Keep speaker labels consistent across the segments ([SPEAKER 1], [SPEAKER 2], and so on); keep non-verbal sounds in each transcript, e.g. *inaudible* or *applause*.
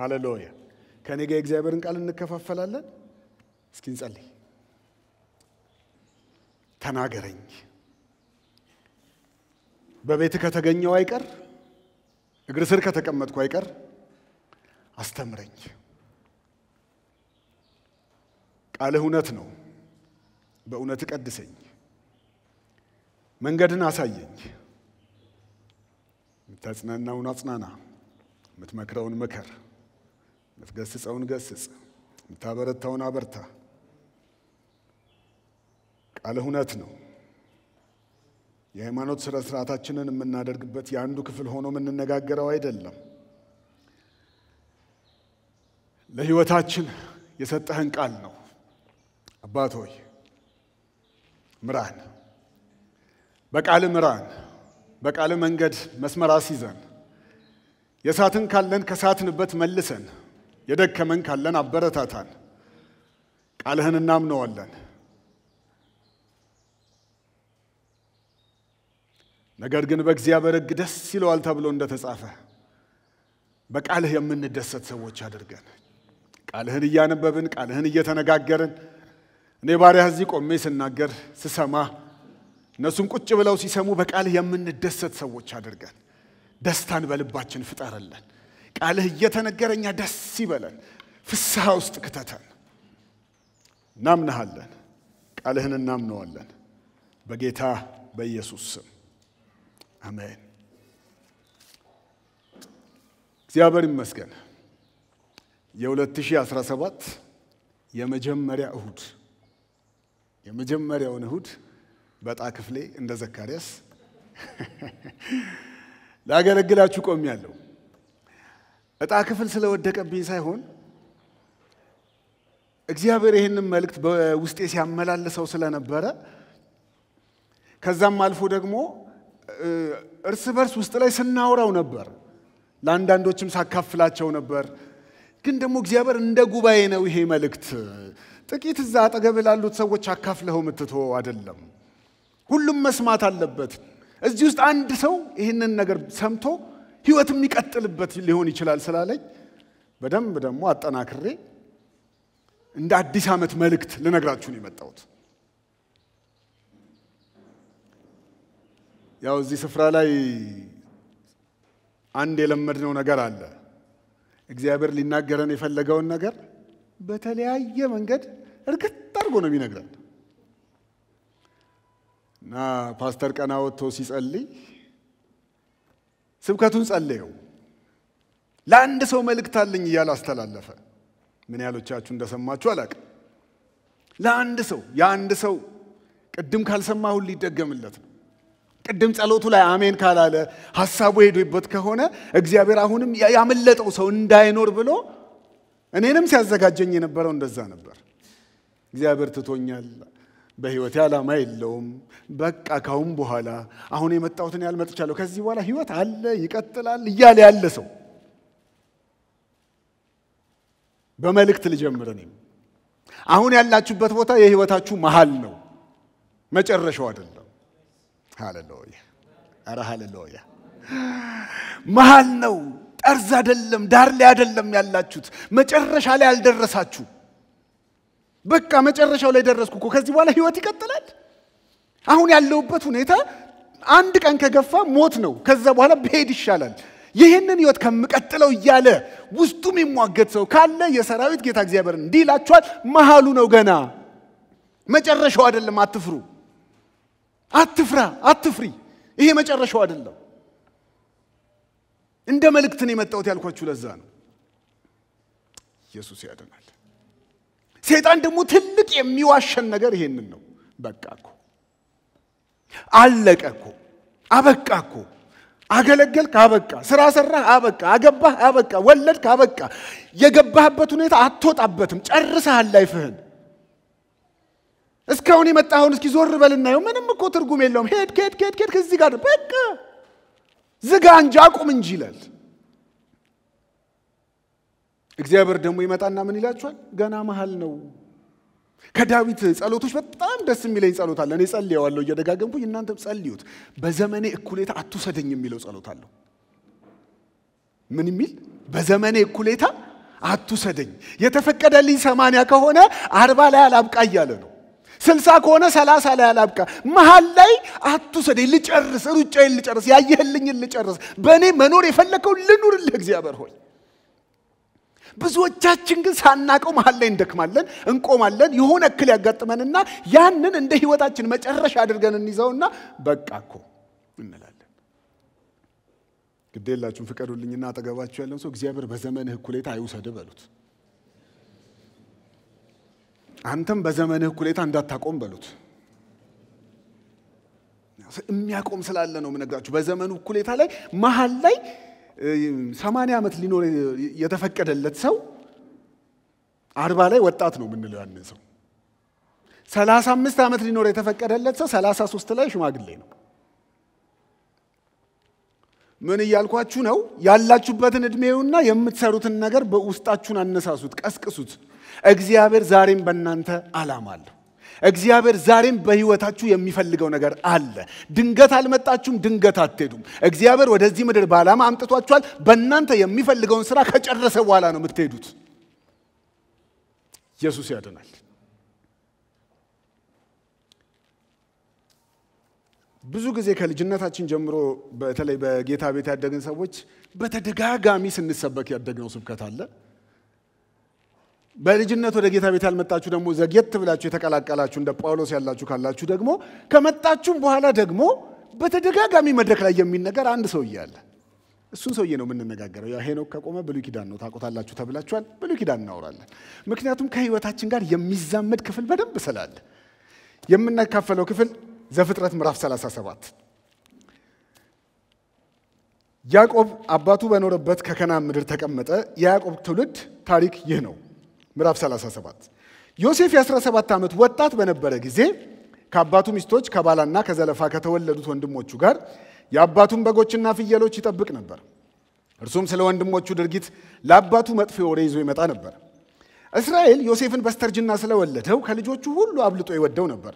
[SPEAKER 1] ሃሌሉያ። ከኔ ጋር የእግዚአብሔርን ቃል እንከፋፈላለን። እስኪ እንጸልይ። ተናገረኝ በቤት ከተገኘው አይቀር እግር ስር ከተቀመጥኩ አይቀር አስተምረኝ። ቃልህ እውነት ነው። በእውነት ቀድሰኝ፣ መንገድን አሳየኝ። የምታጽናናውን አጽናና፣ የምትመክረውን ምክር የምትገስጸውን ገስጽ፣ የምታበረታውን አበርታ። ቃል እውነት ነው። የሃይማኖት ሥነ ሥርዓታችንን የምናደርግበት የአንዱ ክፍል ሆኖ የምንነጋገረው አይደለም። ለህይወታችን የሰጠህን ቃል ነው። አባት ሆይ ምራን፣ በቃል ምራን፣ በቃል መንገድ መስመር አስይዘን የሳትን ካለን ከሳትንበት መልሰን የደከመን ካለን አበረታታን። ቃልህን እናምነዋለን። ነገር ግን በእግዚአብሔር ሕግ ደስ ይለዋል ተብሎ እንደተጻፈ በቃልህ የምንደሰት ሰዎች አድርገን ቃልህን እያነበብን ቃልህን እየተነጋገርን እኔ ባሪያህ እዚህ ቆሜ ስናገር ስሰማ እነሱም ቁጭ ብለው ሲሰሙ በቃልህ የምንደሰት ሰዎች አድርገን ደስታን በልባችን ፍጠርልን። ቃልህ እየተነገረኛ ደስ ይበለን። ፍስሐ ውስጥ ክተተን። እናምንሃለን፣ ቃልህን እናምነዋለን። በጌታ በኢየሱስ ስም አሜን። እግዚአብሔር ይመስገን። የ2017 የመጀመሪያ እሁድ የመጀመሪያውን እሁድ በጣ ክፍሌ እንደ ዘካርያስ *laughs* ላገለግላችሁ ቆሜያለሁ። እጣ ክፍል ስለወደቀብኝ ሳይሆን እግዚአብሔር ይህንን መልእክት በውስጤ ሲያመላልሰው ስለነበረ ከዛም አልፎ ደግሞ እርስ በርስ ውስጥ ላይ ስናወራው ነበር፣ ለአንዳንዶችም ሳካፍላቸው ነበር። ግን ደግሞ እግዚአብሔር እንደ ጉባኤ ነው ይሄ መልእክት። ጥቂት እዛ አጠገብ ላሉት ሰዎች አካፍለው ምትቶ አይደለም። ሁሉም መስማት አለበት። እዚህ ውስጥ አንድ ሰው ይህንን ነገር ሰምቶ ህይወት የሚቀጥልበት ሊሆን ይችላል ስላለኝ በደንብ ደግሞ አጠናክሬ እንደ አዲስ ዓመት መልእክት ልነግራችሁ ነው የመጣሁት። ያው እዚህ ስፍራ ላይ አንድ የለመድነው ነገር አለ። እግዚአብሔር ሊናገረን የፈለገውን ነገር በተለያየ መንገድ እርግጥ አድርጎ ነው የሚነግረን እና ፓስተር ቀና ወጥቶ ሲጸልይ ስብከቱን ጸለየው። ለአንድ ሰው መልእክት አለኝ እያለ አስተላለፈ። ምን ያሎቻችሁ እንደሰማችሁ አላቅም። ለአንድ ሰው የአንድ ሰው ቅድም ካልሰማ ሊደገምለት ነው። ቅድም ጸሎቱ ላይ አሜን ካላለ ሀሳቡ ሄዶበት ከሆነ እግዚአብሔር አሁንም ያመለጠው ሰው እንዳይኖር ብሎ እኔንም ሲያዘጋጀኝ የነበረው እንደዛ ነበር። እግዚአብሔር ትቶኛል በህይወቴ ዓላማ የለውም። በቃ ካሁን በኋላ አሁን የመጣሁትን ያህል መጥቻለሁ፣ ከዚህ በኋላ ህይወት አለ ይቀጥላል እያለ ያለ ሰው በመልእክት ልጀምር። እኔም አሁን ያላችሁበት ቦታ የህይወታችሁ መሃል ነው፣ መጨረሻው አይደለም። ሃሌሉያ! ኧረ ሃሌሉያ! መሃል ነው፣ ጠርዝ አይደለም፣ ዳር ላይ አይደለም ያላችሁት፣ መጨረሻ ላይ አልደረሳችሁ በቃ መጨረሻው ላይ ደረስኩ እኮ ከዚህ በኋላ ህይወት ይቀጥላል። አሁን ያለውበት ሁኔታ አንድ ቀን ከገፋ ሞት ነው። ከዛ በኋላ ብሄድ ይሻላል። ይህንን ህይወት ከምቀጥለው እያለ ውስጡ የሚሟገት ሰው ካለ የሰራዊት ጌታ እግዚአብሔር እንዲህ ይላችኋል፣ መሃሉ ነው ገና መጨረሻው አይደለም። አትፍሩ፣ አትፍራ፣ አትፍሪ። ይሄ መጨረሻው አይደለም። እንደ መልእክትን የመጣሁት ያልኳችሁ ለዛ ነው። ኢየሱስ ያድናል። ሰይጣን ደግሞ ትልቅ የሚዋሸን ነገር ይሄንን ነው። በቃ እኮ አለቀ እኮ አበቃ እኮ አገለገልክ፣ አበቃ። ስራ ሰራህ፣ አበቃ። አገባህ፣ አበቃ። ወለድክ፣ አበቃ። የገባህበት ሁኔታ አትወጣበትም። ጨርሰሃል ላይፍህን። እስካሁን የመጣኸውን እስኪ ዞር በልናየው። ምንም እኮ ትርጉም የለውም። ሄድክ ሄድክ ሄድክ ሄድክ እዚህ ጋር በቃ ዝጋ እንጂ አቁም እንጂ ይላል። እግዚአብሔር ደግሞ ይመጣና ምን ይላችኋል? ገና መሀል ነው። ከዳዊት ጸሎቶች በጣም ደስ የሚለኝ ጸሎት አለ። እኔ ጸልየዋለሁ እየደጋገምኩኝ፣ እናንተም ጸልዩት። በዘመኔ እኩሌታ አትውሰደኝ የሚለው ጸሎት አለው። ምን የሚል በዘመኔ እኩሌታ አትውሰደኝ፣ የተፈቀደልኝ ሰማንያ ከሆነ አርባ ላይ አላብቃ እያለ ነው። ስልሳ ከሆነ ሰላሳ ላይ አላብቃ፣ መሀል ላይ አትውሰደኝ፣ ልጨርስ፣ ሩጫዬን ልጨርስ፣ ያየህልኝን ልጨርስ፣ በእኔ መኖር የፈለከውን ልኑርልህ እግዚአብሔር ሆይ ብዙዎቻችን ግን ሳናቀው መሀል ላይ እንደክማለን፣ እንቆማለን። የሆነ እክል ያጋጥመንና ያንን እንደ ህይወታችን መጨረሻ አድርገን እንይዘውና በቃ እኮ እንላለን። ግዴላችሁን ፍቀዱልኝና አጠገባችሁ ያለን ሰው እግዚአብሔር በዘመንህ እኩሌታ አይውሰድ በሉት። አንተም በዘመንህ እኩሌታ እንዳታቆም በሉት። የሚያቆም ስላለ ነው የምነግራችሁ። በዘመኑ እኩሌታ ላይ መሀል ላይ ሰማንያ ዓመት ሊኖር የተፈቀደለት ሰው አርባ ላይ ወጣት ነው የምንለው ያንን ሰው። ሰላሳ አምስት ዓመት ሊኖር የተፈቀደለት ሰው ሰላሳ ሶስት ላይ ሽማግሌ ነው። ምን እያልኳችሁ ነው? ያላችሁበትን እድሜውና የምትሰሩትን ነገር በውስጣችሁን አነሳሱት፣ ቀስቅሱት። እግዚአብሔር ዛሬም በእናንተ አላማ አለሁ እግዚአብሔር ዛሬም በህይወታችሁ የሚፈልገው ነገር አለ። ድንገት አልመጣችሁም፣ ድንገት አትሄዱም። እግዚአብሔር ወደዚህ ምድር በዓላማ አምጥቷችኋል። በእናንተ የሚፈልገውን ስራ ከጨረሰ በኋላ ነው የምትሄዱት። ኢየሱስ ያድናል። ብዙ ጊዜ ከልጅነታችን ጀምሮ በተለይ በጌታ ቤት ያደግን ሰዎች በተደጋጋሚ ስንሰበክ ያደግነው ስብከት አለ። በልጅነት ወደ ጌታ ቤት ያልመጣችሁ ደግሞ ዘግየት ብላችሁ የተቀላቀላችሁ እንደ ጳውሎስ ያላችሁ ካላችሁ ደግሞ ከመጣችሁም በኋላ ደግሞ በተደጋጋሚ መድረክ ላይ የሚነገር አንድ ሰውዬ አለ። እሱን ሰውዬ ነው የምንነጋገረው። ያ ሄኖክ ከቆመ ብሉይ ኪዳን ነው ታቆታላችሁ ተብላችኋል። ብሉይ ኪዳን እናወራለን። ምክንያቱም ከህይወታችን ጋር የሚዛመድ ክፍል በደንብ ስላለ የምናካፈለው ክፍል ዘፍጥረት ምዕራፍ 37 ያዕቆብ አባቱ በኖረበት ከከናን ምድር ተቀመጠ። የያዕቆብ ትውልድ ታሪክ ይህ ነው። ምዕራፍ 37 ዮሴፍ የ17 ዓመት ወጣት በነበረ ጊዜ ከአባቱ ሚስቶች ከባላና ከዘለፋ ከተወለዱት ወንድሞቹ ጋር የአባቱን በጎችና ፍየሎች ይጠብቅ ነበር። እርሱም ስለ ወንድሞቹ ድርጊት ለአባቱ መጥፎ ወሬ ይዞ ይመጣ ነበር። እስራኤል ዮሴፍን በስተርጅና ስለወለደው ከልጆቹ ሁሉ አብልጦ ይወደው ነበር።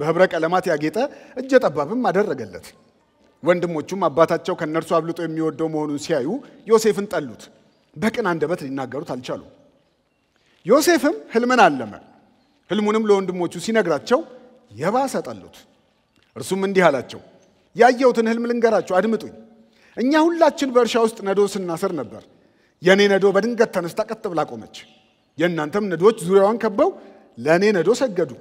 [SPEAKER 1] በህብረ ቀለማት ያጌጠ እጀ ጠባብም አደረገለት። ወንድሞቹም አባታቸው ከእነርሱ አብልጦ የሚወደው መሆኑን ሲያዩ ዮሴፍን ጠሉት። በቅን አንደበት ሊናገሩት አልቻሉም። ዮሴፍም ህልምን አለመ። ህልሙንም ለወንድሞቹ ሲነግራቸው የባሰ ጠሉት። እርሱም እንዲህ አላቸው፣ ያየሁትን ህልም ልንገራችሁ፣ አድምጡኝ። እኛ ሁላችን በእርሻ ውስጥ ነዶ ስናስር ነበር። የእኔ ነዶ በድንገት ተነስታ ቀጥ ብላ ቆመች። የእናንተም ነዶዎች ዙሪያዋን ከበው ለእኔ ነዶ ሰገዱ።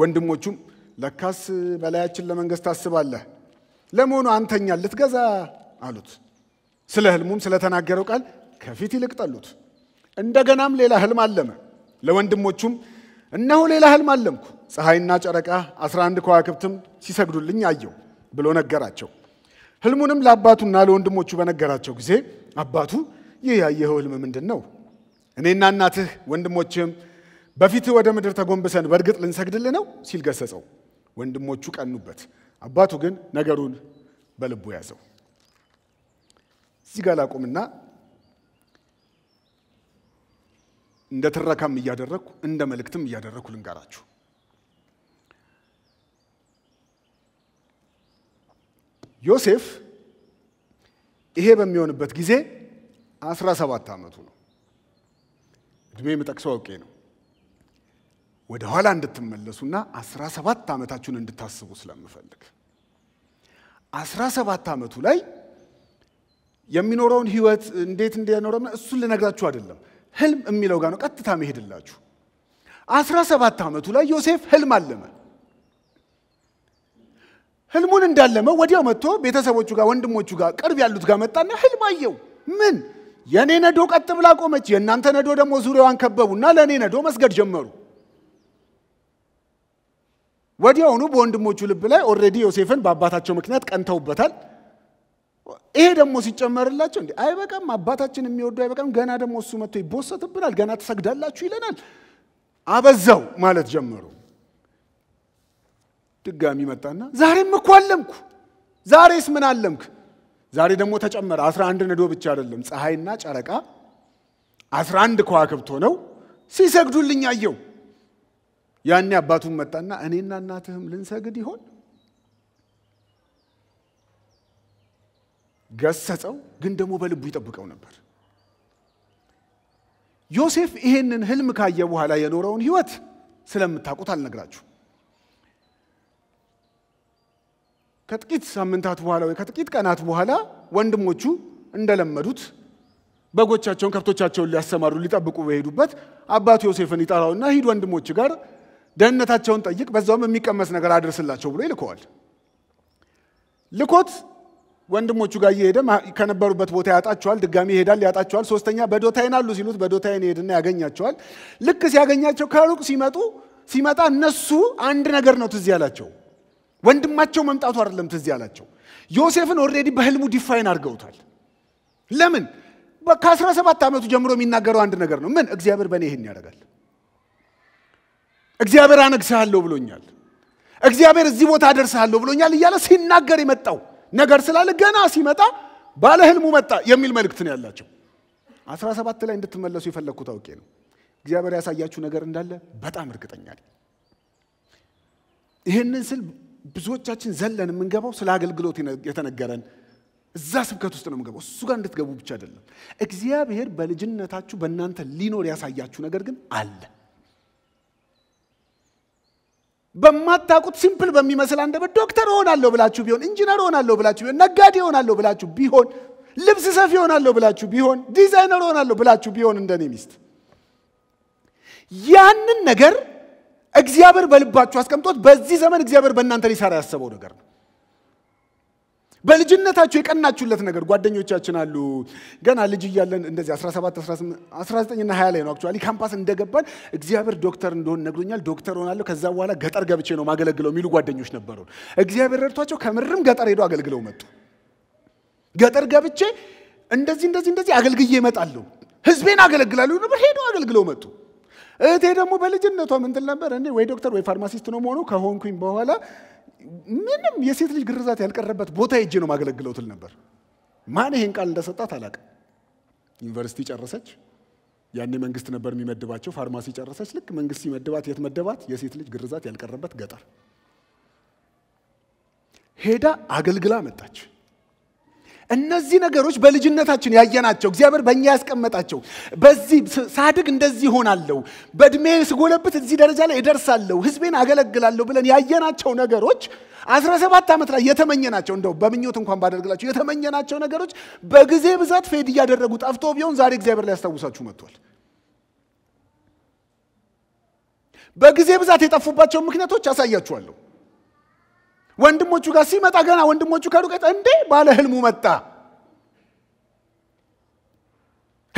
[SPEAKER 1] ወንድሞቹም ለካስ በላያችን ለመንገሥት ታስባለህ፣ ለመሆኑ አንተኛ ልትገዛ አሉት። ስለ ህልሙም ስለተናገረው ቃል ከፊት ይልቅ ጠሉት። እንደገናም ሌላ ህልም አለመ። ለወንድሞቹም እነሆ ሌላ ህልም አለምኩ፣ ፀሐይና ጨረቃ አስራ አንድ ከዋክብትም ሲሰግዱልኝ አየው ብሎ ነገራቸው። ህልሙንም ለአባቱና ለወንድሞቹ በነገራቸው ጊዜ አባቱ ይህ ያየኸው ህልም ምንድን ነው? እኔና እናትህ ወንድሞችም በፊትህ ወደ ምድር ተጎንብሰን በእርግጥ ልንሰግድል ነው ሲል ገሰጸው። ወንድሞቹ ቀኑበት። አባቱ ግን ነገሩን በልቡ ያዘው። እዚህ ጋር ላቁምና እንደ ትረካም እያደረግኩ እንደ መልእክትም እያደረግኩ ልንገራችሁ። ዮሴፍ ይሄ በሚሆንበት ጊዜ 17 ዓመቱ ነው። እድሜ የምጠቅሰው አውቄ ነው። ወደ ኋላ እንድትመለሱና 17 ዓመታችሁን እንድታስቡ ስለምፈልግ 17 ዓመቱ ላይ የሚኖረውን ህይወት እንዴት እንደኖረ እሱን ልነግራችሁ አይደለም። ህልም የሚለው ጋር ነው ቀጥታ መሄድላችሁ። አስራ ሰባት ዓመቱ ላይ ዮሴፍ ህልም አለመ። ህልሙን እንዳለመ ወዲያው መጥቶ ቤተሰቦቹ ጋር፣ ወንድሞቹ ጋር፣ ቅርብ ያሉት ጋር መጣና ህልም አየው። ምን የእኔ ነዶ ቀጥ ብላ ቆመች፣ የእናንተ ነዶ ደግሞ ዙሪያዋን ከበቡና ለእኔ ነዶ መስገድ ጀመሩ። ወዲያውኑ በወንድሞቹ ልብ ላይ ኦልሬዲ ዮሴፍን በአባታቸው ምክንያት ቀንተውበታል። ይሄ ደግሞ ሲጨመርላቸው እንዲ አይበቃም፣ አባታችን የሚወዱ አይበቃም፣ ገና ደግሞ እሱ መጥቶ ይቦሰትብናል፣ ገና ትሰግዳላችሁ ይለናል። አበዛው ማለት ጀመሩ። ድጋሚ መጣና ዛሬም እኮ አለምኩ፣ ዛሬስ ምን አለምክ? ዛሬ ደግሞ ተጨመረ። አስራ አንድ ነዶ ብቻ አይደለም፣ ፀሐይና ጨረቃ አስራ አንድ ከዋክብት ሆነው ሲሰግዱልኝ አየው። ያኔ አባቱን መጣና እኔና እናትህም ልንሰግድ ይሆን ገሰጸው፣ ግን ደግሞ በልቡ ይጠብቀው ነበር። ዮሴፍ ይሄንን ህልም ካየ በኋላ የኖረውን ህይወት ስለምታውቁት አልነግራችሁ። ከጥቂት ሳምንታት በኋላ ወይ ከጥቂት ቀናት በኋላ ወንድሞቹ እንደለመዱት በጎቻቸውን፣ ከብቶቻቸውን ሊያሰማሩ ሊጠብቁ በሄዱበት አባቱ ዮሴፍን ይጠራውና ሂድ ወንድሞች ጋር ደህንነታቸውን ጠይቅ፣ በዛውም የሚቀመስ ነገር አድርስላቸው ብሎ ይልከዋል። ልኮት ወንድሞቹ ጋር እየሄደ ከነበሩበት ቦታ ያጣቸዋል፣ ድጋሚ ይሄዳል፣ ያጣቸዋል። ሶስተኛ በዶታይን አሉ ሲሉት በዶታይን ይሄድና ያገኛቸዋል። ልክ ሲያገኛቸው ከሩቅ ሲመጡ ሲመጣ እነሱ አንድ ነገር ነው ትዝ ያላቸው፣ ወንድማቸው መምጣቱ አይደለም ትዝ ያላቸው። ዮሴፍን ኦልሬዲ በህልሙ ዲፋይን አድርገውታል። ለምን? ከ17 ዓመቱ ጀምሮ የሚናገረው አንድ ነገር ነው። ምን? እግዚአብሔር በእኔ ይህን ያደርጋል። እግዚአብሔር አነግስሃለሁ ብሎኛል። እግዚአብሔር እዚህ ቦታ አደርስሃለሁ ብሎኛል እያለ ሲናገር የመጣው ነገር ስላለ ገና ሲመጣ ባለ ህልሙ መጣ የሚል መልእክት ነው ያላቸው። አስራ ሰባት ላይ እንድትመለሱ የፈለግኩት አውቄ ነው። እግዚአብሔር ያሳያችሁ ነገር እንዳለ በጣም እርግጠኛ ነኝ። ይህንን ስል ብዙዎቻችን ዘለን የምንገባው ስለ አገልግሎት የተነገረን እዛ ስብከት ውስጥ ነው የምንገባው። እሱ ጋር እንድትገቡ ብቻ አይደለም። እግዚአብሔር በልጅነታችሁ በእናንተ ሊኖር ያሳያችሁ ነገር ግን አለ። በማታውቁት ሲምፕል በሚመስል አንደበት ዶክተር እሆናለሁ ብላችሁ ቢሆን፣ ኢንጂነር እሆናለሁ ብላችሁ ቢሆን፣ ነጋዴ እሆናለሁ ብላችሁ ቢሆን፣ ልብስ ሰፊ እሆናለሁ ብላችሁ ቢሆን፣ ዲዛይነር እሆናለሁ ብላችሁ ቢሆን እንደኔ ሚስት ያንን ነገር እግዚአብሔር በልባችሁ አስቀምጦት በዚህ ዘመን እግዚአብሔር በእናንተ ሊሰራ ያሰበው ነገር ነው። በልጅነታችሁ የቀናችሁለት ነገር ጓደኞቻችን አሉ። ገና ልጅ እያለን እንደዚህ 17 19 ና 20 ላይ ነው አክቹዋሊ ካምፓስ እንደገባን እግዚአብሔር ዶክተር እንደሆን ነግሮኛል፣ ዶክተር ሆናለሁ፣ ከዛ በኋላ ገጠር ገብቼ ነው ማገለግለው የሚሉ ጓደኞች ነበሩ። እግዚአብሔር ረድቷቸው ከምርም ገጠር ሄዶ አገልግለው መጡ። ገጠር ገብቼ እንደዚህ እንደዚህ እንደዚህ አገልግዬ እመጣለሁ፣ ህዝቤን አገለግላለሁ ነበር። ሄዶ አገልግለው መጡ። እህቴ ደግሞ በልጅነቷ ምንትል ነበር፣ እኔ ወይ ዶክተር ወይ ፋርማሲስት ነው መሆኑ ከሆንኩኝ በኋላ ምንም የሴት ልጅ ግርዛት ያልቀረበት ቦታ ሄጄ ነው ማገለግለው ትል ነበር። ማን ይሄን ቃል እንደሰጣት አላቅም። ዩኒቨርሲቲ ጨረሰች። ያኔ መንግስት ነበር የሚመድባቸው። ፋርማሲ ጨረሰች። ልክ መንግስት ሲመድባት የት መደባት? የሴት ልጅ ግርዛት ያልቀረበት ገጠር ሄዳ አገልግላ መጣች። እነዚህ ነገሮች በልጅነታችን ያየናቸው እግዚአብሔር በእኛ ያስቀመጣቸው፣ በዚህ ሳድግ እንደዚህ ይሆናለሁ፣ በእድሜ ስጎለብት እዚህ ደረጃ ላይ እደርሳለሁ፣ ህዝቤን አገለግላለሁ ብለን ያየናቸው ነገሮች ሰባት ዓመት ላይ የተመኘናቸው እንደው በምኞት እንኳን ባደርግላቸው የተመኘናቸው ነገሮች በጊዜ ብዛት ፌድ እያደረጉ ጠፍቶ ቢሆን ዛሬ እግዚአብሔር ሊያስታውሳችሁ መጥቷል። በጊዜ ብዛት የጠፉባቸው ምክንያቶች አሳያችኋለሁ። ወንድሞቹ ጋር ሲመጣ ገና ወንድሞቹ ከሩቀት እንዴ ባለ ህልሙ መጣ።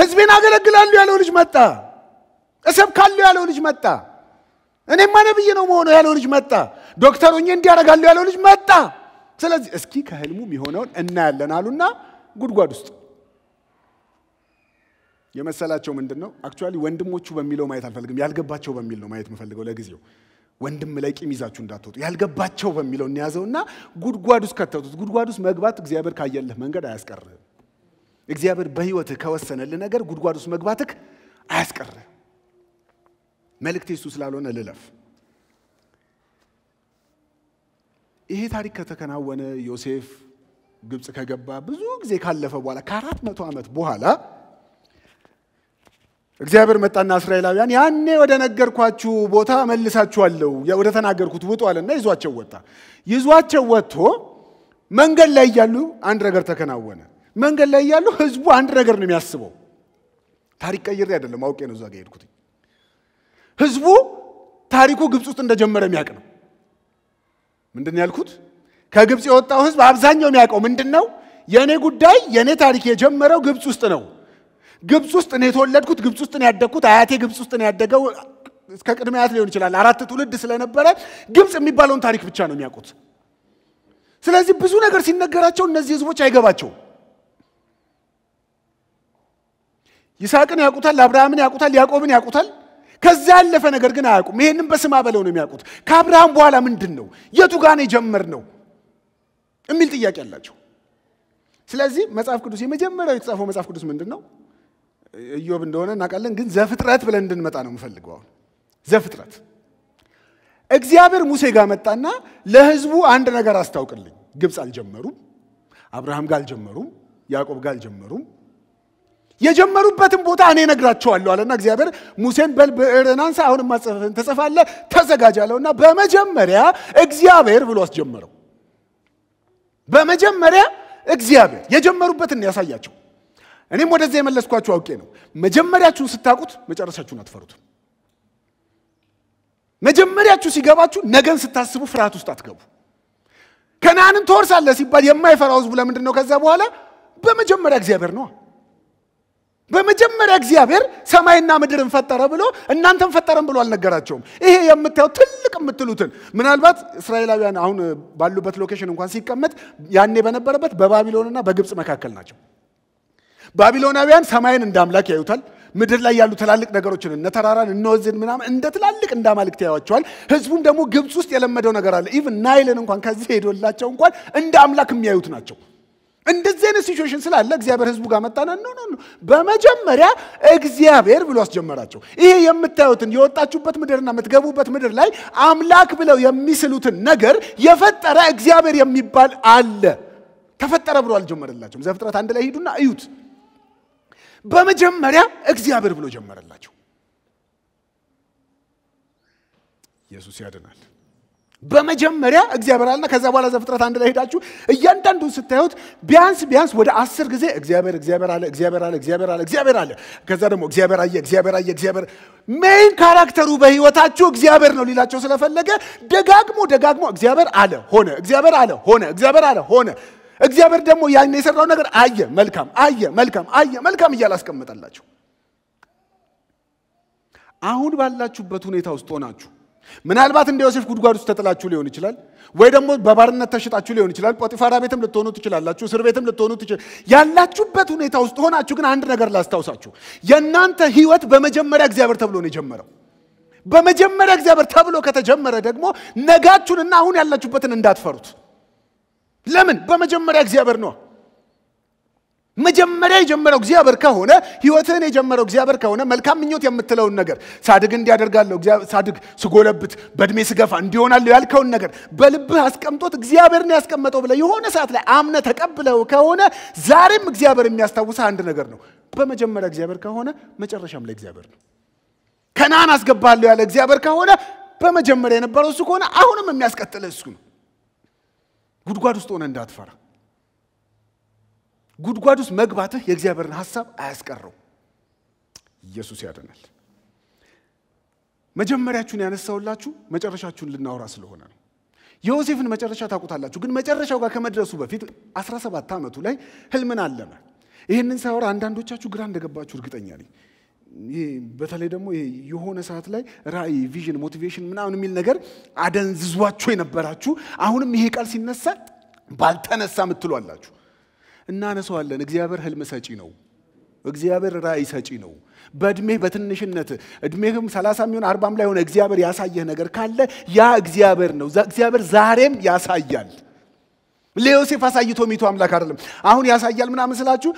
[SPEAKER 1] ህዝቤን አገለግላሉ ያለው ልጅ መጣ። እሰብካለሁ ያለው ልጅ መጣ። እኔማ ነብይ ነው መሆነው ያለው ልጅ መጣ። ዶክተር ሆኜ እንዲያደርጋለሁ ያለው ልጅ መጣ። ስለዚህ እስኪ ከህልሙ የሚሆነውን እናያለን አሉና ጉድጓድ ውስጥ የመሰላቸው ምንድን ነው? አክቹዋሊ ወንድሞቹ በሚለው ማየት አልፈልግም፣ ያልገባቸው በሚል ነው ማየት የምፈልገው ለጊዜው ወንድም ላይ ቂም ይዛችሁ እንዳትወጡ ያልገባቸው በሚለው እንያዘውና ጉድጓድ ውስጥ ከተቱት። ጉድጓድ ውስጥ መግባት እግዚአብሔር ካየልህ መንገድ አያስቀርህም። እግዚአብሔር በህይወትህ ከወሰነልህ ነገር ጉድጓድ ውስጥ መግባትህ አያስቀርህ። መልእክቴ እሱ ስላልሆነ ልለፍ። ይሄ ታሪክ ከተከናወነ ዮሴፍ ግብፅ ከገባ ብዙ ጊዜ ካለፈ በኋላ ከአራት መቶ ዓመት በኋላ እግዚአብሔር መጣና እስራኤላውያን ያኔ ወደ ነገርኳችሁ ቦታ መልሳችኋለሁ ወደ ተናገርኩት ውጡ አለና ይዟቸው ወጣ። ይዟቸው ወጥቶ መንገድ ላይ እያሉ አንድ ነገር ተከናወነ። መንገድ ላይ እያሉ ህዝቡ አንድ ነገር ነው የሚያስበው። ታሪክ ቀይሬ አይደለም አውቄ ነው እዛ ጋ ሄድኩት። ህዝቡ ታሪኩ ግብፅ ውስጥ እንደጀመረ የሚያውቅ ነው። ምንድን ያልኩት? ከግብፅ የወጣው ህዝብ አብዛኛው የሚያውቀው ምንድን ነው? የእኔ ጉዳይ የእኔ ታሪክ የጀመረው ግብፅ ውስጥ ነው። ግብፅ ውስጥ ነው የተወለድኩት፣ ግብፅ ውስጥ ነው ያደግኩት፣ አያቴ ግብፅ ውስጥ ነው ያደገው። እስከ ቅድመ አያት ሊሆን ይችላል። አራት ትውልድ ስለነበረ ግብፅ የሚባለውን ታሪክ ብቻ ነው የሚያውቁት። ስለዚህ ብዙ ነገር ሲነገራቸው እነዚህ ህዝቦች አይገባቸው ይስሐቅን ያውቁታል፣ አብርሃምን ያውቁታል፣ ያዕቆብን ያውቁታል። ከዛ ያለፈ ነገር ግን አያውቁም። ይሄንን በስማ በለው ነው የሚያውቁት። ከአብርሃም በኋላ ምንድን ነው የቱ ጋር ነው የሚል ጥያቄ አላቸው። ስለዚህ መጽሐፍ ቅዱስ የመጀመሪያው የተጻፈው መጽሐፍ ቅዱስ ምንድን ነው? ኢዮብ እንደሆነ እናውቃለን። ግን ዘፍጥረት ብለን እንድንመጣ ነው የምፈልገው። አሁን ዘፍጥረት እግዚአብሔር ሙሴ ጋር መጣና ለህዝቡ አንድ ነገር አስታውቅልኝ። ግብፅ አልጀመሩም፣ አብርሃም ጋር አልጀመሩም፣ ያዕቆብ ጋር አልጀመሩም። የጀመሩበትን ቦታ እኔ ነግራቸዋለሁ አለና እግዚአብሔር ሙሴን በል ብዕርህን አንሳ፣ አሁን ማጽፍህን ትጽፋለህ፣ በመጀመሪያ እግዚአብሔር ብሎ አስጀመረው። በመጀመሪያ እግዚአብሔር የጀመሩበትን ያሳያቸው። እኔም ወደዚያ የመለስኳችሁ አውቄ ነው። መጀመሪያችሁን ስታውቁት መጨረሻችሁን አትፈሩት። መጀመሪያችሁ ሲገባችሁ ነገን ስታስቡ ፍርሃት ውስጥ አትገቡ። ከነአንን ትወርሳለህ ሲባል የማይፈራው ህዝቡ ለምንድን ነው? ከዛ በኋላ በመጀመሪያ እግዚአብሔር ነው? በመጀመሪያ እግዚአብሔር ሰማይና ምድርን ፈጠረ ብሎ እናንተን ፈጠረን ብሎ አልነገራቸውም። ይሄ የምታየው ትልቅ የምትሉትን ምናልባት እስራኤላውያን አሁን ባሉበት ሎኬሽን እንኳን ሲቀመጥ ያኔ በነበረበት በባቢሎንና በግብፅ መካከል ናቸው። ባቢሎናውያን ሰማይን እንደ አምላክ ያዩታል። ምድር ላይ ያሉ ትላልቅ ነገሮችን እነ ተራራን እነ ወንዝን ምናምን እንደ ትላልቅ እንደ አማልክት ህዝቡም ደግሞ ግብፅ ውስጥ የለመደው ነገር አለ። ኢቭን ናይልን እንኳን ከዚህ ሄዶላቸው እንኳን እንደ አምላክ የሚያዩት ናቸው። እንደዚህ አይነት ሲቹዌሽን ስላለ እግዚአብሔር ህዝቡ ጋር መጣና ኖ ኖ በመጀመሪያ እግዚአብሔር ብሎ አስጀመራቸው። ይሄ የምታዩትን የወጣችሁበት ምድርና የምትገቡበት ምድር ላይ አምላክ ብለው የሚስሉትን ነገር የፈጠረ እግዚአብሔር የሚባል አለ። ተፈጠረ ብሎ አልጀመረላቸውም። ዘፍጥረት አንድ ላይ ሂዱና እዩት። በመጀመሪያ እግዚአብሔር ብሎ ጀመረላቸው። ኢየሱስ ያድናል። በመጀመሪያ እግዚአብሔር አለና ከዛ በኋላ ዘፍጥረት አንድ ላይ ሄዳችሁ እያንዳንዱን ስታዩት ቢያንስ ቢያንስ ወደ አስር ጊዜ እግዚአብሔር እግዚአብሔር አለ እግዚአብሔር አለ እግዚአብሔር አለ እግዚአብሔር አለ ከዛ ደግሞ እግዚአብሔር አየ እግዚአብሔር አየ እግዚአብሔር ሜይን ካራክተሩ በህይወታችሁ እግዚአብሔር ነው ሊላቸው ስለፈለገ ደጋግሞ ደጋግሞ እግዚአብሔር አለ ሆነ እግዚአብሔር አለ ሆነ እግዚአብሔር አለ ሆነ እግዚአብሔር ደግሞ ያን የሰራው ነገር አየ፣ መልካም፣ አየ፣ መልካም፣ አየ፣ መልካም እያል አስቀመጠላቸው። አሁን ባላችሁበት ሁኔታ ውስጥ ሆናችሁ ምናልባት እንደ ዮሴፍ ጉድጓድ ውስጥ ተጥላችሁ ሊሆን ይችላል፣ ወይ ደግሞ በባርነት ተሽጣችሁ ሊሆን ይችላል። ጶጢፋራ ቤትም ልትሆኑ ትችላላችሁ፣ እስር ቤትም ልትሆኑ ትችላል። ያላችሁበት ሁኔታ ውስጥ ሆናችሁ ግን አንድ ነገር ላስታውሳችሁ፣ የእናንተ ህይወት በመጀመሪያ እግዚአብሔር ተብሎ ነው የጀመረው። በመጀመሪያ እግዚአብሔር ተብሎ ከተጀመረ ደግሞ ነጋችሁንና አሁን ያላችሁበትን እንዳትፈሩት። ለምን? በመጀመሪያ እግዚአብሔር ነው። መጀመሪያ የጀመረው እግዚአብሔር ከሆነ ህይወትህን የጀመረው እግዚአብሔር ከሆነ መልካም ምኞት የምትለውን ነገር ሳድግ እንዲያደርጋለሁ ሳድግ ስጎለብት በእድሜ ስገፋ እንዲሆናለሁ ያልከውን ነገር በልብህ አስቀምጦት እግዚአብሔርን ያስቀመጠው ብለህ የሆነ ሰዓት ላይ አምነ ተቀብለው ከሆነ ዛሬም እግዚአብሔር የሚያስታውስህ አንድ ነገር ነው። በመጀመሪያ እግዚአብሔር ከሆነ መጨረሻም ላይ እግዚአብሔር ነው። ከናን አስገባለሁ ያለ እግዚአብሔር ከሆነ በመጀመሪያ የነበረው እሱ ከሆነ አሁንም የሚያስቀጥልህ እሱ ነው። ጉድጓድ ውስጥ ሆነ እንዳትፈራ። ጉድጓድ ውስጥ መግባትህ የእግዚአብሔርን ሀሳብ አያስቀረው። ኢየሱስ ያድናል። መጀመሪያችሁን ያነሳውላችሁ መጨረሻችሁን ልናወራ ስለሆነ ነው። ዮሴፍን መጨረሻ ታውቁታላችሁ። ግን መጨረሻው ጋር ከመድረሱ በፊት 17 ዓመቱ ላይ ህልምን አለመ። ይህንን ሳያወራ አንዳንዶቻችሁ ግራ እንደገባችሁ እርግጠኛ ነኝ። በተለይ ደግሞ የሆነ ሰዓት ላይ ራእይ፣ ቪዥን፣ ሞቲቬሽን ምናምን የሚል ነገር አደንዝዟችሁ የነበራችሁ አሁንም ይሄ ቃል ሲነሳ ባልተነሳ ምትሉ አላችሁ። እናነሰዋለን። እግዚአብሔር ህልም ሰጪ ነው። እግዚአብሔር ራእይ ሰጪ ነው። በእድሜህ በትንሽነት እድሜህም 30 የሚሆን አርባም ላይ ሆነ እግዚአብሔር ያሳየህ ነገር ካለ ያ እግዚአብሔር ነው። እግዚአብሔር ዛሬም ያሳያል። ለዮሴፍ አሳይቶ ሚቶ አምላክ አይደለም። አሁን ያሳያል ምናምን ስላችሁ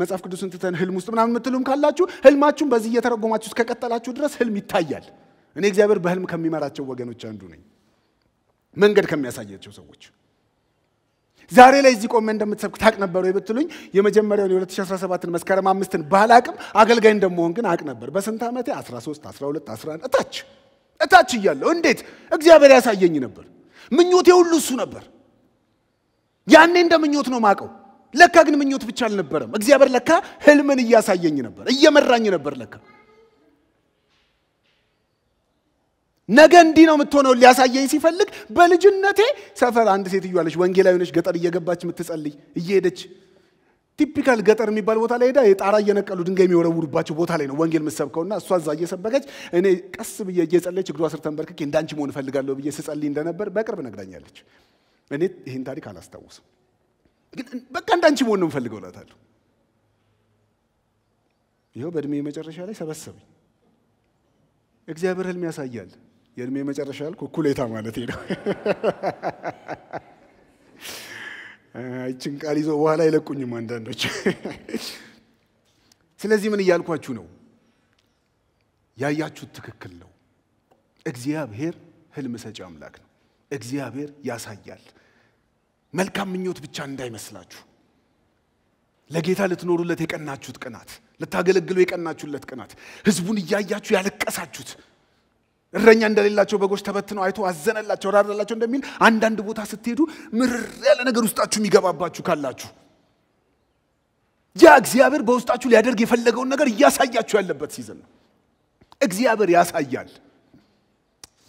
[SPEAKER 1] መጽሐፍ ቅዱስን ትተን ህልም ውስጥ ምናምን የምትሉም ካላችሁ ህልማችሁን በዚህ እየተረጎማችሁ እስከቀጠላችሁ ድረስ ህልም ይታያል። እኔ እግዚአብሔር በህልም ከሚመራቸው ወገኖች አንዱ ነኝ፣ መንገድ ከሚያሳያቸው ሰዎች። ዛሬ ላይ እዚህ ቆመ እንደምትሰብክ ታቅ ነበረ የብትሉኝ የመጀመሪያውን የ2017ን መስከረም አምስትን ባላቅም አገልጋይ እንደመሆን ግን አቅ ነበር። በስንት ዓመቴ 13፣ 12፣ 11 እታች እታች እያለሁ እንዴት እግዚአብሔር ያሳየኝ ነበር። ምኞቴ ሁሉ እሱ ነበር። ያኔ እንደ ምኞት ነው ማቀው። ለካ ግን ምኞት ብቻ አልነበረም። እግዚአብሔር ለካ ህልምን እያሳየኝ ነበር፣ እየመራኝ ነበር። ለካ ነገ እንዲህ ነው የምትሆነው ሊያሳየኝ ሲፈልግ በልጅነቴ ሰፈር አንድ ሴትዮ አለች፣ ወንጌላዊ ነች። ገጠር እየገባች የምትጸልይ እየሄደች ቲፒካል ገጠር የሚባል ቦታ ላይ ሄዳ የጣራ እየነቀሉ ድንጋይ የሚወረውሩባቸው ቦታ ላይ ነው ወንጌል የምትሰብከውና እሷ እዛ እየሰበከች እኔ ቀስ ብዬ እየጸለች እግሯ ስር ተንበርክኬ እንዳንቺ መሆን እፈልጋለሁ ብዬ ስጸልይ እንደነበር በቅርብ ነግራኛለች። እኔ ይህን ታሪክ አላስታውስም፣ ግን በቃ እንዳንቺ መሆን ነው የምፈልገው እላታለሁ። ይኸው በእድሜ መጨረሻ ላይ ሰበሰበኝ። እግዚአብሔር ህልም ያሳያል። የእድሜ መጨረሻ ያልኩ እኩሌታ ማለት ነው። ይችን ቃል ይዞ በኋላ አይለቁኝም አንዳንዶች። ስለዚህ ምን እያልኳችሁ ነው? ያያችሁት ትክክል ነው። እግዚአብሔር ህልም ሰጪ አምላክ ነው። እግዚአብሔር ያሳያል። መልካም ምኞት ብቻ እንዳይመስላችሁ። ለጌታ ልትኖሩለት የቀናችሁት ቅናት፣ ልታገለግሉ የቀናችሁለት ቅናት፣ ህዝቡን እያያችሁ ያለቀሳችሁት እረኛ እንደሌላቸው በጎች ተበትነው አይቶ አዘነላቸው፣ ራራላቸው እንደሚል አንዳንድ ቦታ ስትሄዱ ምርር ያለ ነገር ውስጣችሁ የሚገባባችሁ ካላችሁ ያ እግዚአብሔር በውስጣችሁ ሊያደርግ የፈለገውን ነገር እያሳያችሁ ያለበት ሲዝን ነው። እግዚአብሔር ያሳያል።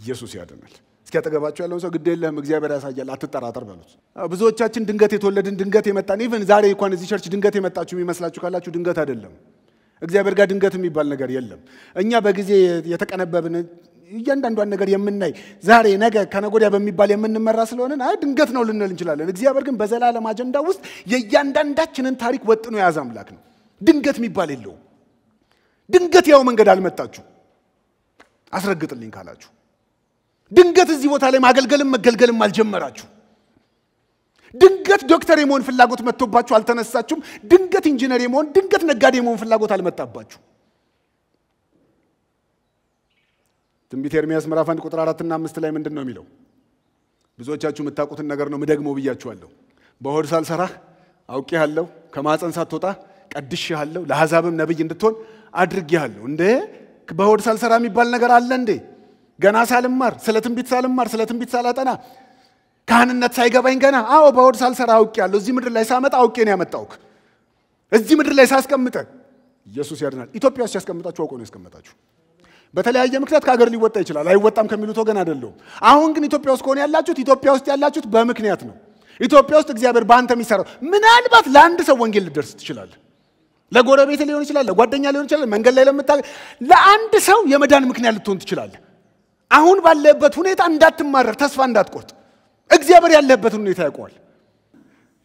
[SPEAKER 1] ኢየሱስ ያድናል። እስኪያጠገባቸው ያለው ሰው ግድ የለም እግዚአብሔር ያሳያል፣ አትጠራጠር በሉት። ብዙዎቻችን ድንገት የተወለድን ድንገት የመጣን ኢቨን ዛሬ እንኳን እዚህ ቸርች ድንገት የመጣችሁ የሚመስላችሁ ካላችሁ ድንገት አይደለም። እግዚአብሔር ጋር ድንገት የሚባል ነገር የለም። እኛ በጊዜ የተቀነበብን እያንዳንዷን ነገር የምናይ ዛሬ፣ ነገ፣ ከነጎዲያ በሚባል የምንመራ ስለሆነን አይ ድንገት ነው ልንል እንችላለን። እግዚአብሔር ግን በዘላለም አጀንዳ ውስጥ የእያንዳንዳችንን ታሪክ ወጥኖ የያዘ አምላክ ነው። ድንገት የሚባል የለውም። ድንገት ያው መንገድ አልመጣችሁ አስረግጥልኝ ካላችሁ ድንገት እዚህ ቦታ ላይ ማገልገልም መገልገልም አልጀመራችሁ። ድንገት ዶክተር የመሆን ፍላጎት መጥቶባችሁ አልተነሳችሁም። ድንገት ኢንጂነር የመሆን ድንገት ነጋዴ የመሆን ፍላጎት አልመጣባችሁ። ትንቢት ኤርሚያስ ምዕራፍ አንድ ቁጥር አራትና አምስት ላይ ምንድን ነው የሚለው? ብዙዎቻችሁ የምታውቁትን ነገር ነው ምደግመው ብያችኋለሁ። በሆድ ሳልሰራህ አውቄሃለሁ፣ ከማፀን ሳትወጣ ቀድሼሃለሁ፣ ለአሕዛብም ነብይ እንድትሆን አድርጌሃለሁ። እንዴ በሆድ ሳልሰራ የሚባል ነገር አለ እንዴ? ገና ሳልማር ስለ ትንቢት ሳልማር ስለ ትንቢት ሳላጠና ካህንነት ሳይገባኝ ገና አዎ በሆድ ሳልሰራ አውቄ ያለሁ እዚህ ምድር ላይ ሳመጣ አውቄ ነው ያመጣውክ። እዚህ ምድር ላይ ሳስቀምጠ ኢየሱስ ያድናል። ኢትዮጵያ ውስጥ ሲያስቀምጣችሁ አውቆ ነው ያስቀምጣችሁ። በተለያየ ምክንያት ከሀገር ሊወጣ ይችላል። አይወጣም ከሚሉት ወገን አይደለሁም። አሁን ግን ኢትዮጵያ ውስጥ ከሆነ ያላችሁት ኢትዮጵያ ውስጥ ያላችሁት በምክንያት ነው። ኢትዮጵያ ውስጥ እግዚአብሔር በአንተ የሚሰራው ምናልባት ለአንድ ሰው ወንጌል ልደርስ ትችላል ለጎረቤት ሊሆን ይችላል፣ ለጓደኛ ሊሆን ይችላል፣ መንገድ ላይ ለምታ ለአንድ ሰው የመዳን ምክንያት ልትሆን ትችላለህ። አሁን ባለበት ሁኔታ እንዳትማረር ተስፋ እንዳትቆርጥ። እግዚአብሔር ያለበትን ሁኔታ ያውቀዋል።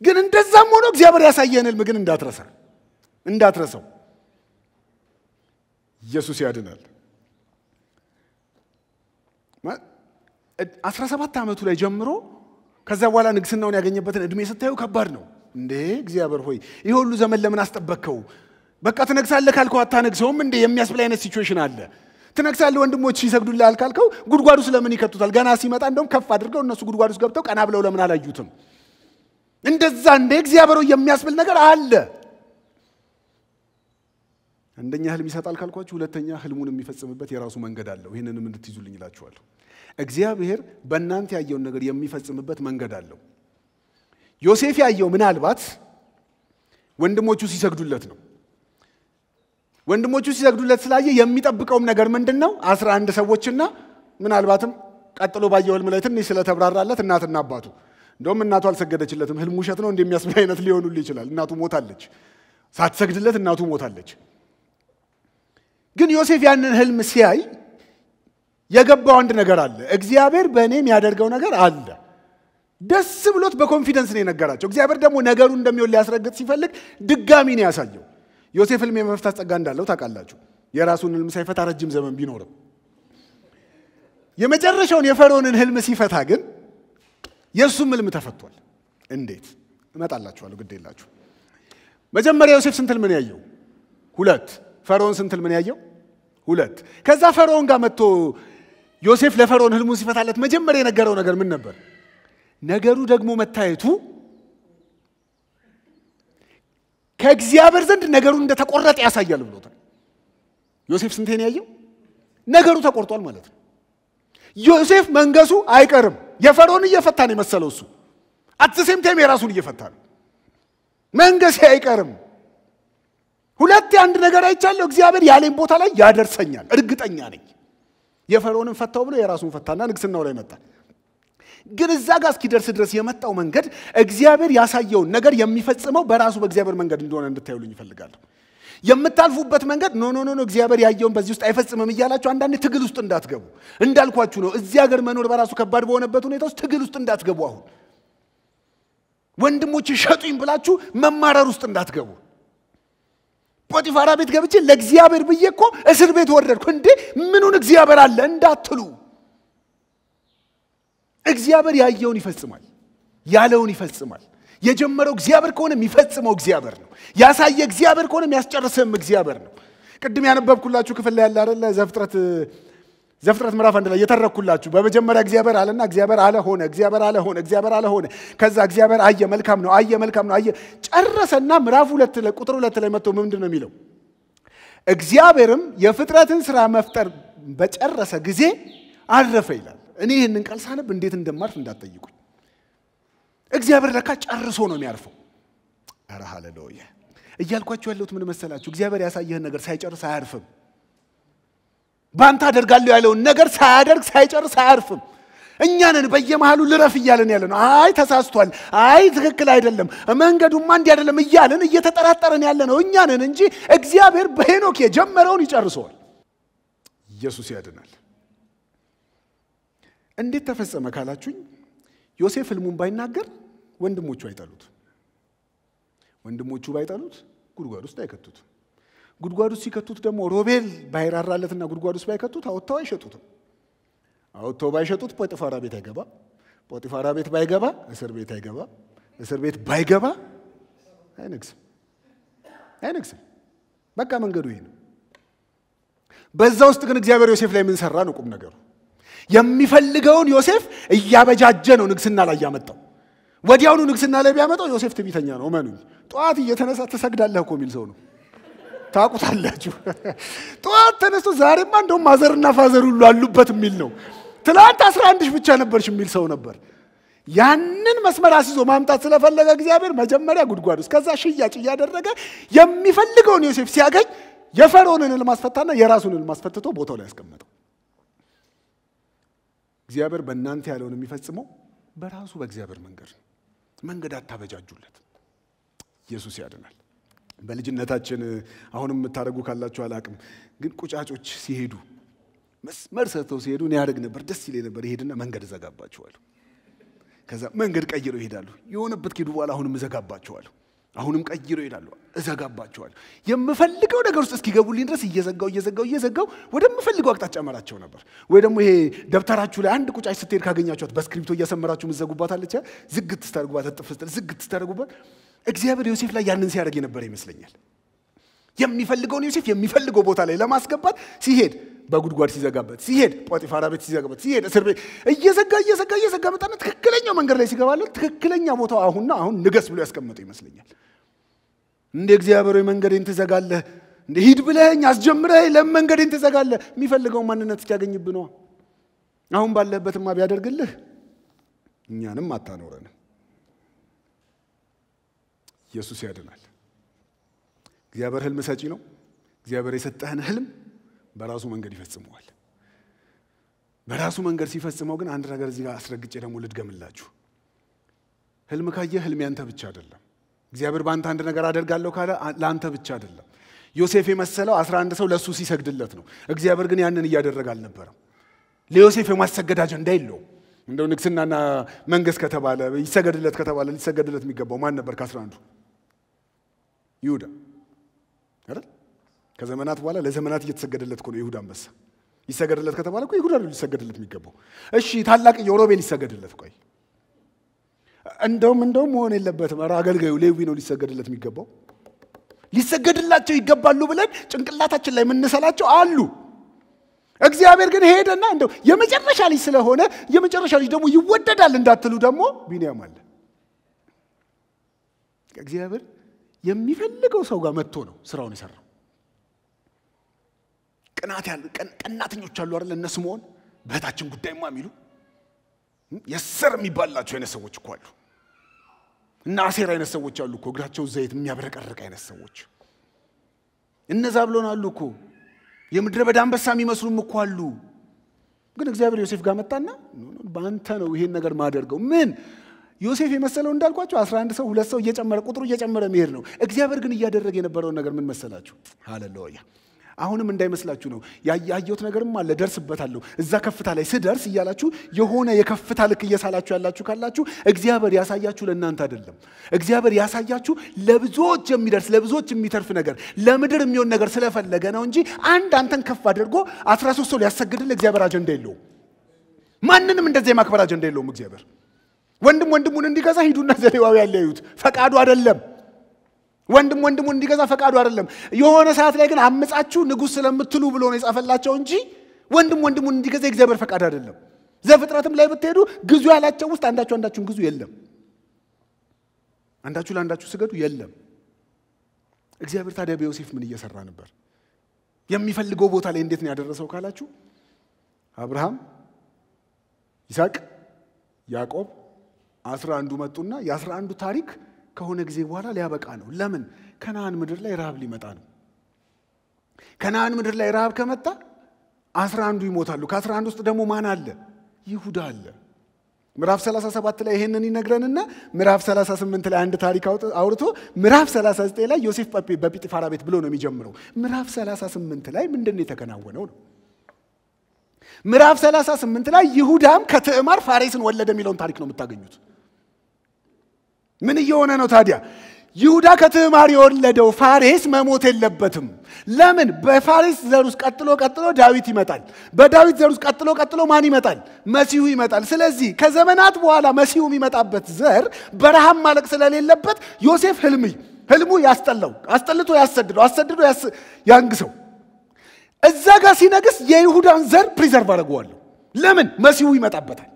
[SPEAKER 1] ግን እንደዛም ሆኖ እግዚአብሔር ያሳየን ህልም ግን እንዳትረሳ እንዳትረሳው። ኢየሱስ ያድናል። አስራ ሰባት ዓመቱ ላይ ጀምሮ ከዛ በኋላ ንግስናውን ያገኘበትን እድሜ ስታዩ ከባድ ነው። እንዴ እግዚአብሔር ሆይ ይህ ሁሉ ዘመን ለምን አስጠበቅከው? በቃ ትነግሳለህ ካልከው አታነግሰውም እንዴ የሚያስብል አይነት ሲቹዌሽን አለ። ትነግሳለህ ወንድሞች ይሰግዱልሃል ካልከው ጉድጓዱ ስለምን ለምን ይከቱታል? ገና ሲመጣ እንደውም ከፍ አድርገው እነሱ ጉድጓዱ ውስጥ ገብተው ቀና ብለው ለምን አላዩትም? እንደዛ እንደ እግዚአብሔሮ የሚያስብል ነገር አለ። አንደኛ ህልም ይሰጣል ካልኳችሁ፣ ሁለተኛ ህልሙን የሚፈጽምበት የራሱ መንገድ አለው። ይህንንም እንድትይዙልኝ እላችኋለሁ። እግዚአብሔር በእናንተ ያየውን ነገር የሚፈጽምበት መንገድ አለው። ዮሴፍ ያየው ምናልባት ወንድሞቹ ሲሰግዱለት ነው። ወንድሞቹ ሲሰግዱለት ስላየ የሚጠብቀውም ነገር ምንድን ነው? አስራ አንድ ሰዎችና ምናልባትም ቀጥሎ ባየው ህልም ላይ ትንሽ ስለተብራራለት እናትና አባቱ እንደውም እናቱ አልሰገደችለትም። ህልም ውሸት ነው እንደሚያስብል አይነት ሊሆኑል ይችላል። እናቱ ሞታለች፣ ሳትሰግድለት እናቱ ሞታለች። ግን ዮሴፍ ያንን ህልም ሲያይ የገባው አንድ ነገር አለ። እግዚአብሔር በእኔ የሚያደርገው ነገር አለ። ደስ ብሎት በኮንፊደንስ ነው የነገራቸው። እግዚአብሔር ደግሞ ነገሩ እንደሚሆን ሊያስረግጥ ሲፈልግ ድጋሚ ነው ያሳየው። ዮሴፍ ህልም የመፍታት ጸጋ እንዳለው ታውቃላችሁ። የራሱን ህልም ሳይፈታ ረጅም ዘመን ቢኖርም የመጨረሻውን የፈርዖንን ህልም ሲፈታ ግን የእሱም ህልም ተፈቷል። እንዴት? እመጣላችኋለሁ፣ ግድ የላችሁ። መጀመሪያ ዮሴፍ ስንት ህልም ነው ያየው? ሁለት። ፈርዖን ስንት ህልም ነው ያየው? ሁለት። ከዛ ፈርዖን ጋር መጥቶ ዮሴፍ ለፈርዖን ህልሙን ሲፈታለት መጀመሪያ የነገረው ነገር ምን ነበር? ነገሩ ደግሞ መታየቱ ከእግዚአብሔር ዘንድ ነገሩ እንደተቆረጠ ያሳያል ብሎታል። ዮሴፍ ስንቴን ያየው? ነገሩ ተቆርጧል ማለት ነው። ዮሴፍ መንገሱ አይቀርም። የፈርዖን እየፈታ ነው የመሰለው እሱ አትሴም ቴም የራሱን እየፈታ ነው። መንገሴ አይቀርም። ሁለት አንድ ነገር አይቻለሁ። እግዚአብሔር ያለኝ ቦታ ላይ ያደርሰኛል፣ እርግጠኛ ነኝ። የፈርዖንን ፈታው ብሎ የራሱን ፈታና ንግስናው ላይ መጣ። ግን እዛ ጋር እስኪደርስ ድረስ የመጣው መንገድ እግዚአብሔር ያሳየውን ነገር የሚፈጽመው በራሱ በእግዚአብሔር መንገድ እንደሆነ እንድታዩልኝ ይፈልጋለሁ። የምታልፉበት መንገድ ኖ ኖ ኖ እግዚአብሔር ያየውን በዚህ ውስጥ አይፈጽምም እያላችሁ አንዳንዴ ትግል ውስጥ እንዳትገቡ እንዳልኳችሁ ነው። እዚህ ሀገር መኖር በራሱ ከባድ በሆነበት ሁኔታ ውስጥ ትግል ውስጥ እንዳትገቡ። አሁን ወንድሞች ሸጡኝ ብላችሁ መማረር ውስጥ እንዳትገቡ። ጶጢፋራ ቤት ገብቼ ለእግዚአብሔር ብዬ እኮ እስር ቤት ወረድኩ እንዴ ምኑን እግዚአብሔር አለ እንዳትሉ። እግዚአብሔር ያየውን ይፈጽማል፣ ያለውን ይፈጽማል። የጀመረው እግዚአብሔር ከሆነ የሚፈጽመው እግዚአብሔር ነው። ያሳየ እግዚአብሔር ከሆነ የሚያስጨርስም እግዚአብሔር ነው። ቅድም ያነበብኩላችሁ ክፍል ላይ ያለ አለ ዘፍጥረት ዘፍጥረት ምዕራፍ አንድ ላይ የተረኩላችሁ በመጀመሪያ እግዚአብሔር አለና እግዚአብሔር አለ ሆነ፣ እግዚአብሔር አለ ሆነ፣ እግዚአብሔር አለ ሆነ። ከዛ እግዚአብሔር አየ መልካም ነው፣ አየ መልካም ነው፣ አየ ጨረሰና ምዕራፍ ሁለት ላይ ቁጥር ሁለት ላይ መጥቶ ምንድን ነው የሚለው? እግዚአብሔርም የፍጥረትን ስራ መፍጠር በጨረሰ ጊዜ አረፈ ይላል። እኔ ይህንን ቃል ሳነብ እንዴት እንደማልፍ እንዳትጠይቁኝ። እግዚአብሔር ለካ ጨርሶ ነው የሚያርፈው። ኧረ ሃሌሉያ እያልኳችሁ ያለሁት ምን መሰላችሁ? እግዚአብሔር ያሳየህን ነገር ሳይጨርስ አያርፍም። በአንተ አደርጋለሁ ያለውን ነገር ሳያደርግ ሳይጨርስ አያርፍም። እኛንን በየመሃሉ ልረፍ እያለን ያለ ነው። አይ ተሳስቷል፣ አይ ትክክል አይደለም፣ መንገዱማ እንዲህ አይደለም እያለን እየተጠራጠረን ያለ ነው እኛንን እንጂ እግዚአብሔር በሄኖክ የጀመረውን ይጨርሰዋል። ኢየሱስ ያድናል። እንዴት ተፈጸመ ካላችሁኝ ዮሴፍ ህልሙን ባይናገር ወንድሞቹ አይጠሉት። ወንድሞቹ ባይጠሉት ጉድጓድ ውስጥ አይከቱት። ጉድጓድ ውስጥ ሲከቱት ደግሞ ሮቤል ባይራራለትና ጉድጓድ ውስጥ ባይከቱት አውጥተው አይሸጡትም። አውጥተው ባይሸጡት ጶጢፋራ ቤት አይገባ። ጶጢፋራ ቤት ባይገባ እስር ቤት አይገባ። እስር ቤት ባይገባ አይነግስም አይነግስም። በቃ መንገዱ ይሄ ነው። በዛ ውስጥ ግን እግዚአብሔር ዮሴፍ ላይ የምንሰራ ነው ቁም ነገሩ። የሚፈልገውን ዮሴፍ እያበጃጀ ነው ንግስና ላይ ያመጣው። ወዲያውኑ ንግስና ላይ ቢያመጣው ዮሴፍ ትቢተኛ ነው። መኑ ጠዋት እየተነሳ ትሰግዳለህ እኮ የሚል ሰው ነው። ታቁታላችሁ። *laughs* ጠዋት ተነስቶ ዛሬማ እንደውም ማዘርና ፋዘር ሁሉ አሉበት የሚል ነው። ትላንት አስራ ብቻ ነበርሽ የሚል ሰው ነበር። ያንን መስመር አስይዞ ማምጣት ስለፈለገ እግዚአብሔር መጀመሪያ ጉድጓድ ውስጥ ከዛ ሽያጭ እያደረገ የሚፈልገውን ዮሴፍ ሲያገኝ የፈርዖንን ልማስፈታና የራሱን ልማስፈትቶ ቦታው ላይ ያስቀመጠው። እግዚአብሔር በእናንተ ያለውን የሚፈጽመው በራሱ በእግዚአብሔር መንገድ ነው። መንገድ አታበጃጁለት። ኢየሱስ ያድናል። በልጅነታችን አሁንም የምታደርጉ ካላችሁ አላቅም፣ ግን ቁጫጮች ሲሄዱ መስመር ሰጥተው ሲሄዱ እኔ ያደርግ ነበር፣ ደስ ይለኝ ነበር። ይሄድና መንገድ እዘጋባችኋለሁ። ከዛ መንገድ ቀይረው ይሄዳሉ። የሆነበት ከሄዱ በኋላ አሁንም እዘጋባችኋለሁ። አሁንም ቀይሮ ይላሉ። እዘጋባቸዋል የምፈልገው ነገር ውስጥ እስኪገቡልኝ ድረስ እየዘጋው እየዘጋው እየዘጋው ወደምፈልገው አቅጣጫ መራቸው ነበር። ወይ ደግሞ ይሄ ደብተራችሁ ላይ አንድ ቁጫጭ ስትሄድ ካገኛቸት በስክሪፕቶ እያሰመራችሁ ምዘጉባት አለች። ዝግት ስታደርጉባት፣ እጥፍ ስትል ዝግት ስታደርጉባት፣ እግዚአብሔር ዮሴፍ ላይ ያንን ሲያደርግ የነበረ ይመስለኛል። የሚፈልገውን ዮሴፍ የሚፈልገው ቦታ ላይ ለማስገባት ሲሄድ በጉድጓድ ሲዘጋበት ሲሄድ፣ ጳጢፋራ ቤት ሲዘጋበት ሲሄድ፣ እስር ቤት እየዘጋ እየዘጋ እየዘጋ መጣና ትክክለኛው መንገድ ላይ ሲገባለት ትክክለኛ ቦታው አሁንና አሁን ንገስ ብሎ ያስቀመጠው ይመስለኛል። እንደ እግዚአብሔር መንገዴን ትዘጋለህ፣ እንደ ሂድ ብለኸኝ አስጀምረህ ለምን መንገዴን ትዘጋለህ? የሚፈልገው ማንነት እስኪያገኝብህ ነዋ። አሁን ባለህበትማ ቢያደርግልህ እኛንም አታኖረንም። ኢየሱስ ያድናል። እግዚአብሔር ህልም ሰጪ ነው። እግዚአብሔር የሰጠህን ህልም በራሱ መንገድ ይፈጽመዋል። በራሱ መንገድ ሲፈጽመው ግን አንድ ነገር እዚህ ጋር አስረግጬ ደግሞ ልድገምላችሁ። ህልም ካየ ህልም ያንተ ብቻ አይደለም። እግዚአብሔር በአንተ አንድ ነገር አደርጋለሁ ካለ ለአንተ ብቻ አይደለም። ዮሴፍ የመሰለው አስራ አንድ ሰው ለእሱ ሲሰግድለት ነው። እግዚአብሔር ግን ያንን እያደረገ አልነበረም። ለዮሴፍ የማሰገድ አጀንዳ የለውም። እንደው ንግስናና መንግስት ከተባለ ይሰገድለት ከተባለ ሊሰገድለት የሚገባው ማን ነበር? ከአስራ አንዱ ይሁዳ አይደል? ከዘመናት በኋላ ለዘመናት እየተሰገደለት ነው ይሁዳ አንበሳ። ይሰገድለት ከተባለ እኮ ይሁዳ ሊሰገድለት የሚገባው። እሺ ታላቅ የሮቤል ይሰገድለት። ቆይ እንደውም እንደውም መሆን የለበትም። ኧረ አገልጋዩ ሌዊ ነው ሊሰገድለት የሚገባው። ሊሰገድላቸው ይገባሉ ብለን ጭንቅላታችን ላይ የምንሰላቸው አሉ። እግዚአብሔር ግን ሄደና እንደው የመጨረሻ ልጅ ስለሆነ የመጨረሻ ልጅ ደግሞ ይወደዳል እንዳትሉ ደግሞ ቢንያም አለ። እግዚአብሔር የሚፈልገው ሰው ጋር መጥቶ ነው ስራውን የሰራው። ቅናት ያሉ ቀናተኞች አሉ አይደል? እነሱ መሆን በእህታችን ጉዳይማ የሚሉ የሰር የሚባላቸው አይነት ሰዎች እኮ አሉ። እና አሴር አይነት ሰዎች አሉ እኮ እግራቸው ዘይት የሚያብረቀርቅ አይነት ሰዎች እነዛ ብሎን አሉ እኮ የምድረ በዳ አንበሳ የሚመስሉም እኮ አሉ። ግን እግዚአብሔር ዮሴፍ ጋር መጣና በአንተ ነው ይሄን ነገር ማደርገው። ምን ዮሴፍ የመሰለው እንዳልኳቸው 11 ሰው ሁለት ሰው እየጨመረ ቁጥሩ እየጨመረ መሄድ ነው። እግዚአብሔር ግን እያደረገ የነበረውን ነገር ምን መሰላችሁ? ሃሌሉያ አሁንም እንዳይመስላችሁ ነው። ያየሁት ነገርም አለ፣ ደርስበታለሁ። እዛ ከፍታ ላይ ስደርስ እያላችሁ የሆነ የከፍታ ልክ እየሳላችሁ ያላችሁ ካላችሁ እግዚአብሔር ያሳያችሁ ለእናንተ አይደለም። እግዚአብሔር ያሳያችሁ ለብዙዎች የሚደርስ ለብዙዎች የሚተርፍ ነገር ለምድር የሚሆን ነገር ስለፈለገ ነው እንጂ አንድ አንተን ከፍ አድርጎ 13 ሰው ሊያሰግድል እግዚአብሔር አጀንዳ የለውም። ማንንም እንደዚህ የማክበር አጀንዳ የለውም እግዚአብሔር። ወንድም ወንድሙን እንዲገዛ ሂዱና ዘሌዋዊ ያለዩት ፈቃዱ አይደለም። ወንድም ወንድሙን እንዲገዛ ፈቃዱ አይደለም። የሆነ ሰዓት ላይ ግን አምጻችሁ ንጉሥ ስለምትሉ ብሎ ነው የጻፈላቸው እንጂ ወንድም ወንድሙን እንዲገዛ የእግዚአብሔር ፈቃድ አይደለም። ዘፍጥረትም ላይ ብትሄዱ ግዙ ያላቸው ውስጥ አንዳችሁ አንዳችሁን ግዙ የለም። አንዳችሁ ለአንዳችሁ ስገዱ የለም። እግዚአብሔር ታዲያ በዮሴፍ ምን እየሰራ ነበር? የሚፈልገው ቦታ ላይ እንዴት ነው ያደረሰው ካላችሁ አብርሃም፣ ይስሐቅ፣ ያዕቆብ አስራ አንዱ መጡና የአስራ አንዱ ታሪክ ከሆነ ጊዜ በኋላ ሊያበቃ ነው። ለምን? ከነአን ምድር ላይ ረሃብ ሊመጣ ነው። ከነአን ምድር ላይ ረሃብ ከመጣ አስራ አንዱ ይሞታሉ። ከአስራ አንዱ ውስጥ ደግሞ ማን አለ? ይሁዳ አለ። ምዕራፍ 37 ላይ ይሄንን ይነግረንና ምዕራፍ 38 ላይ አንድ ታሪክ አውርቶ ምዕራፍ 39 ላይ ዮሴፍ በጲጢፋራ ቤት ብሎ ነው የሚጀምረው። ምዕራፍ 38 ላይ ምንድን ነው የተከናወነው ነው። ምዕራፍ 38 ላይ ይሁዳም ከትዕማር ፋሬስን ወለደ የሚለውን ታሪክ ነው የምታገኙት። ምን እየሆነ ነው ታዲያ? ይሁዳ ከትዕማር የወለደው ፋሬስ መሞት የለበትም። ለምን? በፋሬስ ዘር ውስጥ ቀጥሎ ቀጥሎ ዳዊት ይመጣል። በዳዊት ዘር ውስጥ ቀጥሎ ቀጥሎ ማን ይመጣል? መሲሁ ይመጣል። ስለዚህ ከዘመናት በኋላ መሲሁ የሚመጣበት ዘር በረሃም ማለቅ ስለሌለበት ዮሴፍ ህልም ህልሙ ያስጠላው አስጠልቶ ያሰድደው አሰድዶ ያንግሰው። እዛ ጋር ሲነግስ የይሁዳን ዘር ፕሪዘርቭ አድርገዋለሁ። ለምን? መሲሁ ይመጣበታል።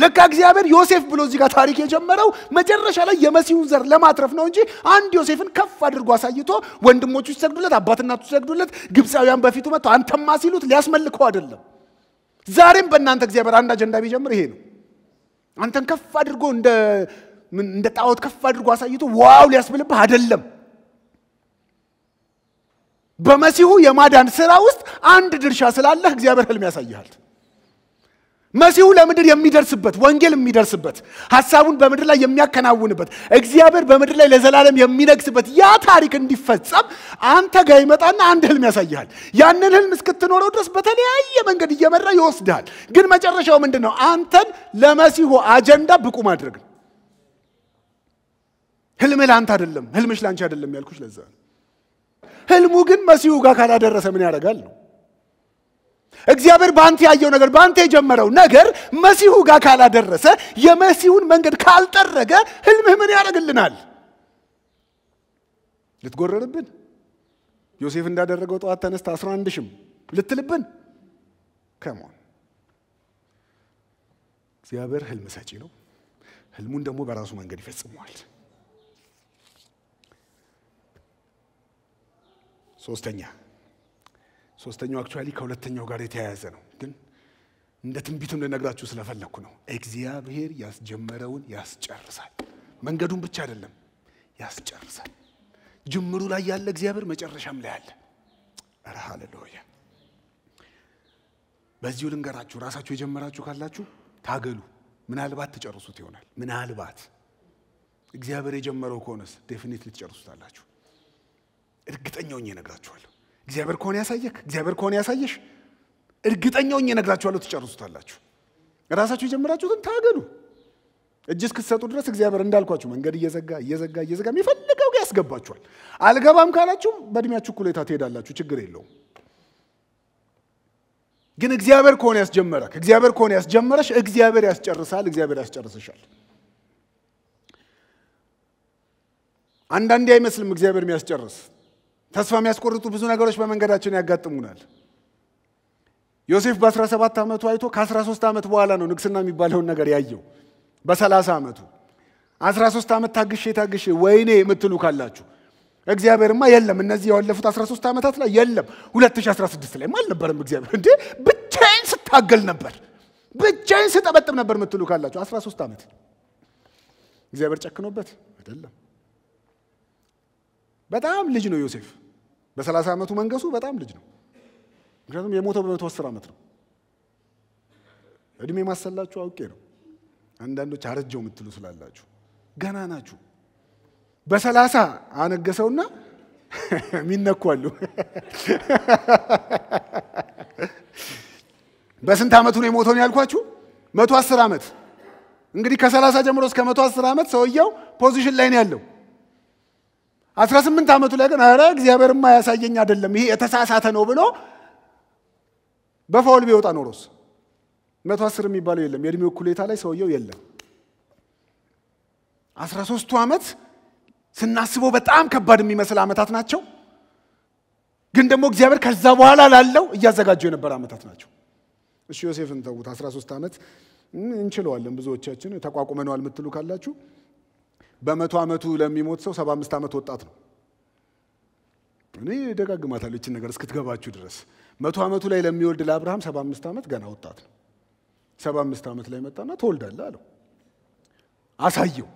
[SPEAKER 1] ለካ እግዚአብሔር ዮሴፍ ብሎ እዚህ ጋር ታሪክ የጀመረው መጨረሻ ላይ የመሲሁን ዘር ለማትረፍ ነው እንጂ አንድ ዮሴፍን ከፍ አድርጎ አሳይቶ ወንድሞቹ ሲሰግዱለት፣ አባትናቱ ሲሰግዱለት፣ ግብፃውያን በፊቱ መጥቶ አንተማ ሲሉት ሊያስመልከው አይደለም። ዛሬም በእናንተ እግዚአብሔር አንድ አጀንዳ ቢጀምር ይሄ ነው። አንተን ከፍ አድርጎ እንደ እንደ ጣዖት ከፍ አድርጎ አሳይቶ ዋው ሊያስብልብህ አይደለም። በመሲሁ የማዳን ስራ ውስጥ አንድ ድርሻ ስላለህ እግዚአብሔር ህልም ያሳይሃል። መሲሁ ለምድር የሚደርስበት ወንጌል የሚደርስበት ሐሳቡን በምድር ላይ የሚያከናውንበት እግዚአብሔር በምድር ላይ ለዘላለም የሚነግስበት ያ ታሪክ እንዲፈጸም አንተ ጋር ይመጣና አንድ ህልም ያሳይሃል። ያንን ህልም እስክትኖረው ድረስ በተለያየ መንገድ እየመራ ይወስድሃል። ግን መጨረሻው ምንድን ነው? አንተን ለመሲሁ አጀንዳ ብቁ ማድረግ ነው። ህልምህ ለአንተ አይደለም፣ ህልምሽ ለአንቺ አይደለም ያልኩሽ ለዛ ነው። ህልሙ ግን መሲሁ ጋር ካላደረሰ ምን ያደርጋል ነው እግዚአብሔር በአንተ ያየው ነገር በአንተ የጀመረው ነገር መሲሁ ጋር ካላደረሰ የመሲሁን መንገድ ካልጠረገ ህልምህ ምን ያደርግልናል? ልትጎረርብን ዮሴፍ እንዳደረገው ጠዋት ተነስተ አስራ አንድ ሽም ልትልብን ከሞን እግዚአብሔር ህልም ሰጪ ነው። ህልሙን ደግሞ በራሱ መንገድ ይፈጽመዋል። ሶስተኛ ሶስተኛው አክቹዋሊ ከሁለተኛው ጋር የተያያዘ ነው፣ ግን እንደ ትንቢቱም ልነግራችሁ ስለፈለግኩ ነው። እግዚአብሔር ያስጀመረውን ያስጨርሳል። መንገዱን ብቻ አይደለም ያስጨርሳል። ጅምሩ ላይ ያለ እግዚአብሔር መጨረሻም ላይ አለ። ኧረ ሃሌሉያ! በዚሁ ልንገራችሁ፣ ራሳችሁ የጀመራችሁ ካላችሁ ታገሉ። ምናልባት ትጨርሱት ይሆናል። ምናልባት እግዚአብሔር የጀመረው ከሆነስ ዴፊኒትሊ ትጨርሱታላችሁ። እርግጠኛውን እነግራችኋለሁ። እግዚአብሔር ከሆነ ያሳየክ፣ እግዚአብሔር ከሆነ ያሳየሽ፣ እርግጠኛውን እነግራችኋለሁ ትጨርሱታላችሁ። ራሳችሁ የጀመራችሁትን ታገሉ። እጅ እስክትሰጡ ድረስ እግዚአብሔር እንዳልኳችሁ መንገድ እየዘጋ እየዘጋ እየዘጋ የሚፈልገው ጋር ያስገባችኋል። አልገባም ካላችሁም በእድሜያችሁ እኩሌታ ትሄዳላችሁ፣ ችግር የለውም። ግን እግዚአብሔር ከሆነ ያስጀመረክ፣ እግዚአብሔር ከሆነ ያስጀመረሽ፣ እግዚአብሔር ያስጨርሳል፣ እግዚአብሔር ያስጨርስሻል። አንዳንዴ አይመስልም እግዚአብሔር የሚያስጨርስ ተስፋ የሚያስቆርጡ ብዙ ነገሮች በመንገዳችን ያጋጥሙናል። ዮሴፍ በ17 ዓመቱ አይቶ ከ13 ዓመት በኋላ ነው ንግስና የሚባለውን ነገር ያየው። በ30 ዓመቱ 13 ዓመት ታግሼ ታግሼ ወይኔ የምትሉ ካላችሁ እግዚአብሔርማ የለም እነዚህ ያለፉት 13 ዓመታት ላይ የለም 2016 ላይ አልነበረም እግዚአብሔር እንዴ ብቻዬን ስታገል ነበር ብቻዬን ስጠበጥብ ነበር የምትሉ ካላችሁ 13 ዓመት እግዚአብሔር ጨክኖበት አይደለም። በጣም ልጅ ነው ዮሴፍ። በሰላሳ ዓመቱ መንገሱ በጣም ልጅ ነው። ምክንያቱም የሞተው በመቶ አስር ዓመት ነው። እድሜ ማሰላችሁ አውቄ ነው። አንዳንዶች አረጀው የምትሉ ስላላችሁ ገና ናችሁ። በሰላሳ አነገሰውና *laughs* የሚነኳሉ *laughs* በስንት ዓመቱ ነው የሞተው ያልኳችሁ? መቶ አስር ዓመት። እንግዲህ ከሰላሳ ጀምሮ እስከ መቶ አስር ዓመት ሰውየው ፖዚሽን ላይ ነው ያለው። አስራ ስምንት ዓመቱ ላይ ግን ኧረ ማ ያሳየኝ አይደለም ይሄ የተሳሳተ ነው ብሎ በፋውል ቢወጣ ኖሮስ መቶ አስር የሚባለው የለም። የእድሜው እኩሌታ ላይ ሰውየው የለም። አስራ ሶስቱ ዓመት ስናስበው በጣም ከባድ የሚመስል ዓመታት ናቸው። ግን ደግሞ እግዚአብሔር ከዛ በኋላ ላለው እያዘጋጀው የነበረ ዓመታት ናቸው። እሺ ዮሴፍን ተዉት፣ 13 ዓመት እንችለዋለን። ብዙዎቻችን ተቋቁመነዋል የምትሉ ካላችሁ በመቶ ዓመቱ ለሚሞት ሰው ሰባ አምስት ዓመት ወጣት ነው። እኔ ደጋግማታለሁ ይችን ነገር እስክትገባችሁ ድረስ። መቶ ዓመቱ ላይ ለሚወልድ ለአብርሃም ሰባ አምስት ዓመት ገና ወጣት ነው። ሰባ አምስት ዓመት ላይ መጣና ትወልዳለህ አለው። አሳየው፣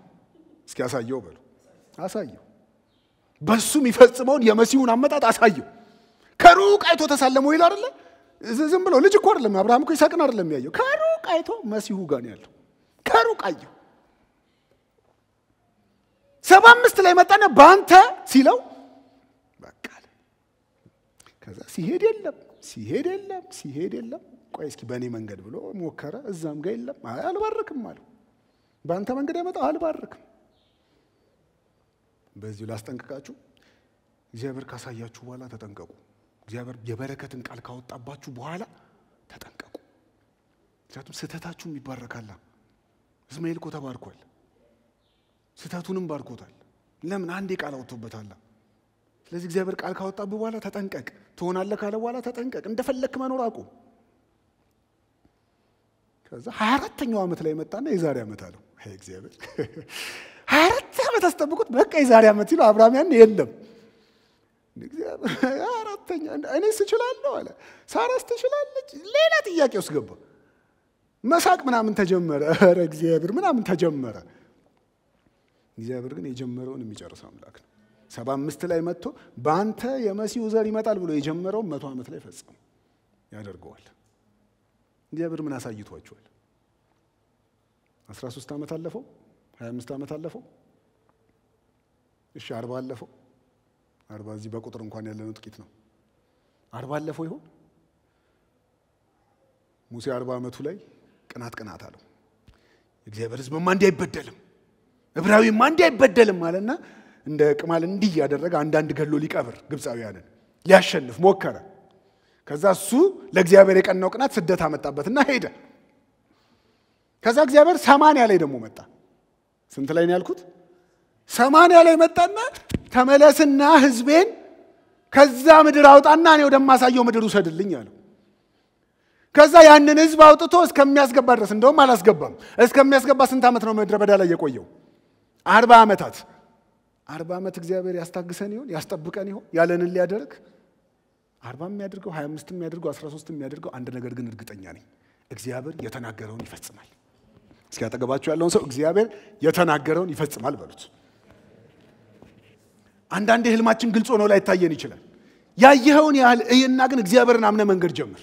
[SPEAKER 1] እስኪ አሳየው በሉ። አሳየው፣ በሱ የሚፈጽመውን የመሲሁን አመጣጥ አሳየው። ከሩቅ አይቶ ተሳለመው ይል አይደለ? ዝም ብሎ ልጅ እኮ አይደለም አብርሃም እኮ ይሳቅን አይደለም ያየው። ከሩቅ አይቶ መሲሁ ጋን ያለው ከሩቅ አየው። ሰባ አምስት ላይ መጣና በአንተ ሲለው በቃ ከዛ ሲሄድ የለም ሲሄድ የለም ሲሄድ የለም ቆይ እስኪ በእኔ መንገድ ብሎ ሞከረ። እዛም ጋር የለም። አልባርክም አለ በአንተ መንገድ ያመጣው አልባርክም። በዚሁ ላስጠንቅቃችሁ፣ እግዚአብሔር ካሳያችሁ በኋላ ተጠንቀቁ። እግዚአብሔር የበረከትን ቃል ካወጣባችሁ በኋላ ተጠንቀቁ። ምክንያቱም ስህተታችሁም ይባረካላ። እስማኤል እኮ ተባርኳል። ስህተቱንም ባርኮታል። ለምን አንዴ ቃል አውጥቶበታል። ስለዚህ እግዚአብሔር ቃል ካወጣብህ በኋላ ተጠንቀቅ፣ ትሆናለህ ካለ በኋላ ተጠንቀቅ፣ እንደፈለክ መኖር አቁም። ከዛ ሀያ አራተኛው ዓመት ላይ መጣና የዛሬ ዓመት አለው። እግዚአብሔር ሀያ *laughs* አራት ዓመት አስጠብቁት፣ በቃ የዛሬ ዓመት ሲሉ አብርሃም ያን የለም አራተኛ እኔ ስችላለሁ አለ። ሳራስ ትችላለች። ሌላ ጥያቄ ውስጥ ገባ። መሳቅ ምናምን ተጀመረ። ኧረ እግዚአብሔር ምናምን ተጀመረ። እግዚአብሔር ግን የጀመረውን የሚጨርስ አምላክ ነው። ሰባ አምስት ላይ መጥቶ በአንተ የመሲሁ ዘር ይመጣል ብሎ የጀመረውን መቶ ዓመት ላይ ፈጸሙ ያደርገዋል። እግዚአብሔር ምን አሳይቷቸዋል? 13 ዓመት አለፈው፣ 25 ዓመት አለፈው፣ እሺ አርባ አለፈው። አርባ እዚህ በቁጥር እንኳን ያለነው ጥቂት ነው። አርባ አለፈው ይሆን? ሙሴ አርባ ዓመቱ ላይ ቅናት ቅናት አለው። እግዚአብሔር ሕዝብማ እንዲህ አይበደልም ዕብራዊም አንዴ አይበደልም አለና እንደ ቅማል እንዲህ እያደረገ አንዳንድ ገሎ ሊቀብር ግብፃውያንን ሊያሸንፍ ሞከረ። ከዛ እሱ ለእግዚአብሔር የቀናው ቅናት ስደት አመጣበትና ሄደ። ከዛ እግዚአብሔር ሰማንያ ላይ ደግሞ መጣ። ስንት ላይ ነው ያልኩት? ሰማንያ ላይ መጣና ተመለስና ህዝቤን ከዛ ምድር አውጣና እኔ ወደማሳየው ምድር ውሰድልኝ አለው። ከዛ ያንን ህዝብ አውጥቶ እስከሚያስገባ ድረስ እንደውም አላስገባም። እስከሚያስገባ ስንት ዓመት ነው ምድረ በዳ ላይ የቆየው? አርባ ዓመታት አርባ ዓመት እግዚአብሔር ያስታግሰን ይሆን ያስጠብቀን ይሆን ያለንን ሊያደርግ አርባ የሚያደርገው ሀያ አምስት የሚያደርገው አስራ ሶስት የሚያደርገው አንድ ነገር ግን እርግጠኛ ነኝ እግዚአብሔር የተናገረውን ይፈጽማል። እስኪ አጠገባችሁ ያለውን ሰው እግዚአብሔር የተናገረውን ይፈጽማል በሉት። አንዳንዴ ህልማችን ግልጽ ሆኖ ላይታየን ይችላል። ያየኸውን ያህል እይና ግን እግዚአብሔርን አምነ መንገድ ጀምር።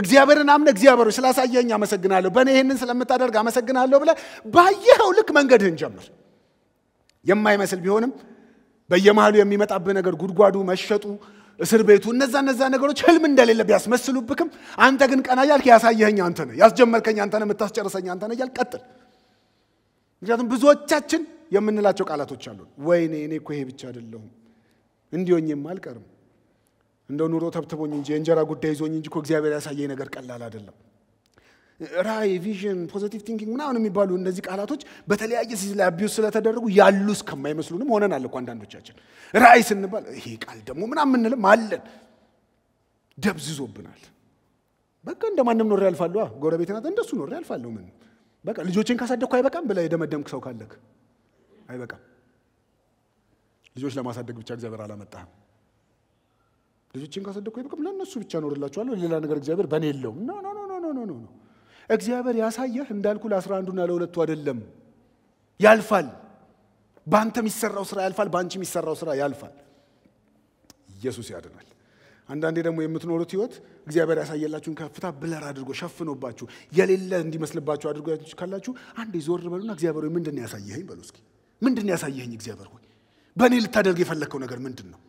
[SPEAKER 1] እግዚአብሔርን አምነ እግዚአብሔር ስላሳየኝ አመሰግናለሁ፣ በእኔ ይህንን ስለምታደርግ አመሰግናለሁ ብለ ባየኸው ልክ መንገድህን ጀምር። የማይመስል ቢሆንም በየመሃሉ የሚመጣብህ ነገር ጉድጓዱ፣ መሸጡ፣ እስር ቤቱ እነዛ እነዛ ነገሮች ህልም እንደሌለ ቢያስመስሉብክም አንተ ግን ቀና እያልክ ያሳየኸኝ አንተ ነህ፣ ያስጀመርከኝ አንተ ነህ፣ የምታስጨርሰኝ አንተ ነህ እያልክ ቀጥል። ምክንያቱም ብዙዎቻችን የምንላቸው ቃላቶች አሉ። ወይኔ እኔ እኮ ይሄ ብቻ አይደለሁም እንዲሆኝም አልቀርም እንደ ኑሮ ተብትቦኝ እንጂ የእንጀራ ጉዳይ ይዞኝ እንጂ እኮ እግዚአብሔር ያሳየኝ ነገር ቀላል አይደለም። ራይ፣ ቪዥን፣ ፖዘቲቭ ቲንኪንግ ምናምን የሚባሉ እነዚህ ቃላቶች በተለያየ ላይ አቢዩዝ ስለተደረጉ ያሉ እስከማይመስሉንም ሆነናል እኮ አንዳንዶቻችን። ራይ ስንባል ይሄ ቃል ደግሞ ምናምን ምንልም አለን፣ ደብዝዞብናል። በቃ እንደ ማንም ኖሬ ያልፋሉ ጎረቤት ናት፣ እንደሱ ኖሬ ያልፋለሁ። ምን በቃ ልጆችን ካሳደግኩ አይበቃም ብለህ የደመደምክ ሰው ካለክ አይበቃም። ልጆች ለማሳደግ ብቻ እግዚአብሔር አላመጣህም። ልጆችን ካሳደግኩ አይበቃም፣ ለእነሱ ብቻ ኖርላችኋለሁ፣ ሌላ ነገር እግዚአብሔር በእኔ የለውም። ኖ ኖ ኖ ኖ ኖ ኖ እግዚአብሔር ያሳየህ እንዳልኩ ለአስራ አንዱና ለሁለቱ አይደለም፣ ያልፋል። በአንተ የሚሰራው ስራ ያልፋል፣ በአንቺ የሚሰራው ስራ ያልፋል። ኢየሱስ ያድናል። አንዳንዴ ደግሞ የምትኖሩት ህይወት እግዚአብሔር ያሳየላችሁን ከፍታ ብለር አድርጎ ሸፍኖባችሁ የሌለ እንዲመስልባችሁ አድርጎ ካላችሁ አንዴ ዞር በሉና እግዚአብሔር ሆይ ምንድን ያሳየኸኝ በሉ እስኪ። ምንድን ያሳየኸኝ እግዚአብሔር ሆይ በእኔ ልታደርግ የፈለግከው ነገር ምንድን ነው?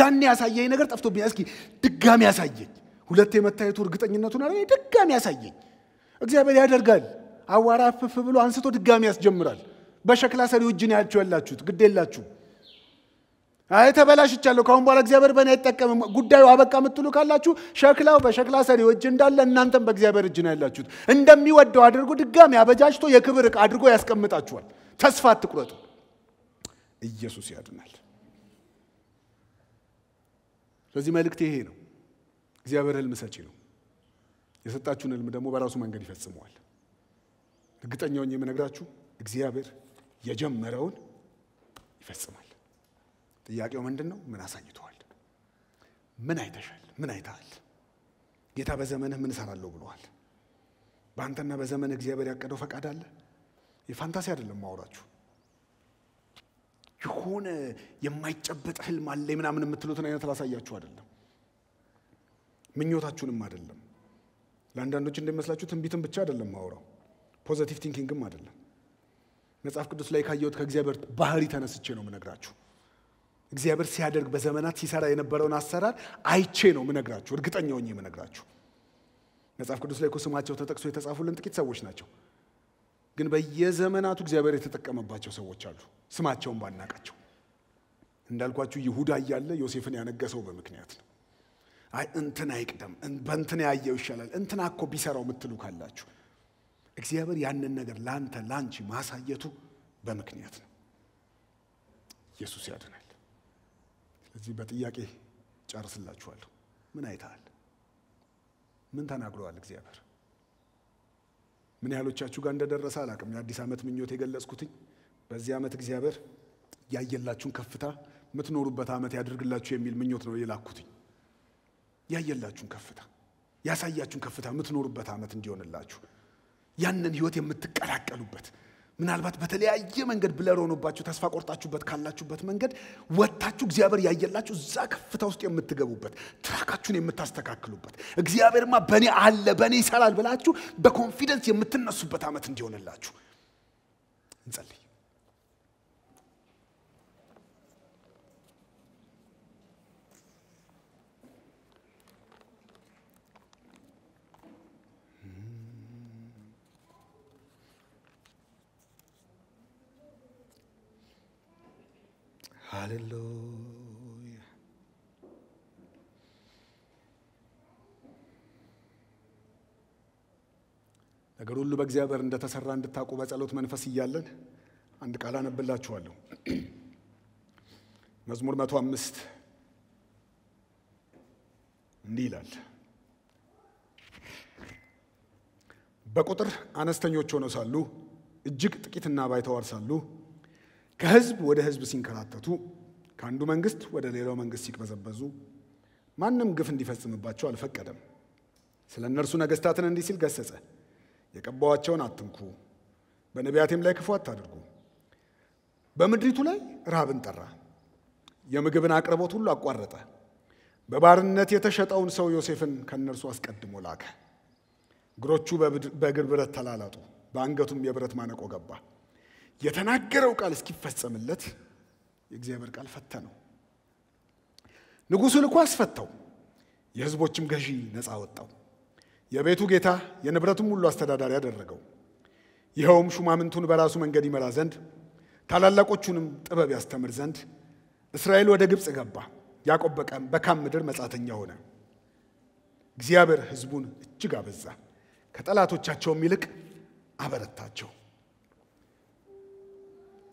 [SPEAKER 1] ያኔ ያሳየኝ ነገር ጠፍቶብኛል። እስኪ ድጋሚ ያሳየኝ። ሁለት የመታየቱ እርግጠኝነቱን አ ድጋሚ ያሳየኝ። እግዚአብሔር ያደርጋል። አዋራፍፍ ብሎ አንስቶ ድጋሚ ያስጀምራል። በሸክላ ሰሪ እጅ ነው ያችሁ ያላችሁት፣ ግድ የላችሁ። አይ ተበላሽቻለሁ፣ ከአሁን በኋላ እግዚአብሔር በእኔ አይጠቀምም፣ ጉዳዩ አበቃ የምትሉ ካላችሁ ሸክላው በሸክላ ሰሪ እጅ እንዳለ እናንተም በእግዚአብሔር እጅ ነው ያላችሁት። እንደሚወደው አድርጎ ድጋሚ አበጃጅቶ የክብር ዕቃ አድርጎ ያስቀምጣችኋል። ተስፋ አትቁረጡ። ኢየሱስ ያድናል። ስለዚህ መልእክት ይሄ ነው። እግዚአብሔር ህልም ሰጪ ነው። የሰጣችሁን ህልም ደግሞ በራሱ መንገድ ይፈጽመዋል። እርግጠኛውን የምነግራችሁ እግዚአብሔር የጀመረውን ይፈጽማል። ጥያቄው ምንድን ነው? ምን አሳኝተዋል? ምን አይተሻል? ምን አይተሃል? ጌታ በዘመንህ ምን እሰራለሁ ብለዋል? በአንተና በዘመን እግዚአብሔር ያቀደው ፈቃድ አለ። የፋንታሲ አይደለም ማውራችሁ። የሆነ የማይጨበጥ ህልም አለ ምናምን የምትሉትን አይነት ላሳያችሁ አይደለም፣ ምኞታችሁንም አይደለም። ለአንዳንዶች እንደሚመስላችሁ ትንቢትም ብቻ አይደለም ማውራው፣ ፖዘቲቭ ቲንኪንግም አይደለም። መጽሐፍ ቅዱስ ላይ ካየሁት ከእግዚአብሔር ባህሪ ተነስቼ ነው የምነግራችሁ። እግዚአብሔር ሲያደርግ በዘመናት ሲሰራ የነበረውን አሰራር አይቼ ነው የምነግራችሁ፣ እርግጠኛ ሆኜ የምነግራችሁ። መጽሐፍ ቅዱስ ላይ ስማቸው ተጠቅሶ የተጻፉልን ጥቂት ሰዎች ናቸው፣ ግን በየዘመናቱ እግዚአብሔር የተጠቀመባቸው ሰዎች አሉ፣ ስማቸውን ባናቃቸው። እንዳልኳችሁ ይሁዳ እያለ ዮሴፍን ያነገሰው በምክንያት ነው። አይ እንትን አይቅደም፣ በእንትን ያየው ይሻላል፣ እንትና እኮ ቢሰራው የምትሉ ካላችሁ እግዚአብሔር ያንን ነገር ለአንተ ለአንቺ ማሳየቱ በምክንያት ነው። ኢየሱስ ያድናል። ስለዚህ በጥያቄ ጨርስላችኋለሁ። ምን አይተሃል? ምን ተናግረዋል እግዚአብሔር? ምን ያህሎቻችሁ ጋር እንደደረሰ አላቅም። የአዲስ ዓመት ምኞት የገለጽኩትኝ በዚህ ዓመት እግዚአብሔር ያየላችሁን ከፍታ የምትኖሩበት ዓመት ያደርግላችሁ የሚል ምኞት ነው የላኩትኝ። ያየላችሁን ከፍታ ያሳያችሁን ከፍታ የምትኖሩበት ዓመት እንዲሆንላችሁ ያንን ህይወት የምትቀላቀሉበት ምናልባት በተለያየ መንገድ ብለር ሆኖባችሁ ተስፋ ቆርጣችሁበት ካላችሁበት መንገድ ወጥታችሁ እግዚአብሔር ያየላችሁ እዛ ከፍታ ውስጥ የምትገቡበት ትራካችሁን የምታስተካክሉበት እግዚአብሔርማ በእኔ አለ በእኔ ይሰራል ብላችሁ በኮንፊደንስ የምትነሱበት ዓመት እንዲሆንላችሁ እንጸልይ። Halleluja. ነገር ሁሉ በእግዚአብሔር እንደተሰራ እንድታውቁ በጸሎት መንፈስ እያለን አንድ ቃል አነብላችኋለሁ። መዝሙር መቶ አምስት እንዲህ ይላል። በቁጥር አነስተኞች ሆነው ሳሉ እጅግ ጥቂትና ባይተዋር ሳሉ ከህዝብ ወደ ህዝብ ሲንከራተቱ፣ ከአንዱ መንግስት ወደ ሌላው መንግስት ሲቅበዘበዙ ማንም ግፍ እንዲፈጽምባቸው አልፈቀደም። ስለ እነርሱ ነገስታትን እንዲህ ሲል ገሰጸ። የቀባዋቸውን አትንኩ፣ በነቢያቴም ላይ ክፉ አታድርጉ። በምድሪቱ ላይ ረሃብን ጠራ፣ የምግብን አቅርቦት ሁሉ አቋረጠ። በባርነት የተሸጠውን ሰው ዮሴፍን ከእነርሱ አስቀድሞ ላከ። እግሮቹ በእግር ብረት ተላላጡ፣ በአንገቱም የብረት ማነቆ ገባ። የተናገረው ቃል እስኪፈጸምለት የእግዚአብሔር ቃል ፈተነው። ንጉሱን እኮ አስፈታው፣ የህዝቦችም ገዢ ነፃ ወጣው፣ የቤቱ ጌታ የንብረቱም ሁሉ አስተዳዳሪ አደረገው። ይኸውም ሹማምንቱን በራሱ መንገድ ይመራ ዘንድ ታላላቆቹንም ጥበብ ያስተምር ዘንድ እስራኤል ወደ ግብፅ ገባ። ያዕቆብ በካም ምድር መጻተኛ ሆነ። እግዚአብሔር ህዝቡን እጅግ አበዛ፣ ከጠላቶቻቸውም ይልቅ አበረታቸው።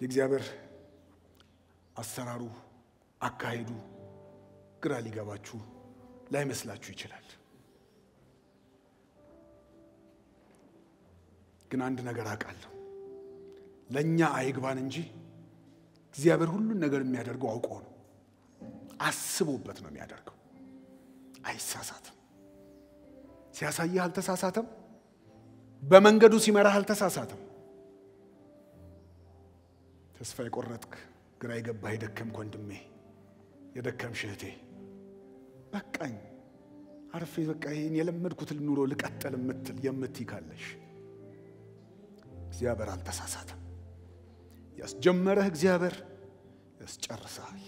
[SPEAKER 1] የእግዚአብሔር አሰራሩ፣ አካሄዱ ግራ ሊገባችሁ ላይመስላችሁ ይችላል። ግን አንድ ነገር አውቃለሁ፣ ለእኛ አይግባን እንጂ እግዚአብሔር ሁሉን ነገር የሚያደርገው አውቆ ነው፣ አስቦበት ነው የሚያደርገው። አይሳሳትም። ሲያሳይህ አልተሳሳተም። በመንገዱ ሲመራህ አልተሳሳተም። ተስፋ የቆረጥክ ግራ የገባህ የደከምክ ወንድሜ፣ የደከምሽ እህቴ፣ በቃኝ አርፌ በቃ ይህን የለመድኩትን ኑሮ ልቀጠል የምትል የምትይ ካለሽ እግዚአብሔር አልተሳሳትም። ያስጀመረህ እግዚአብሔር ያስጨርሰሃል።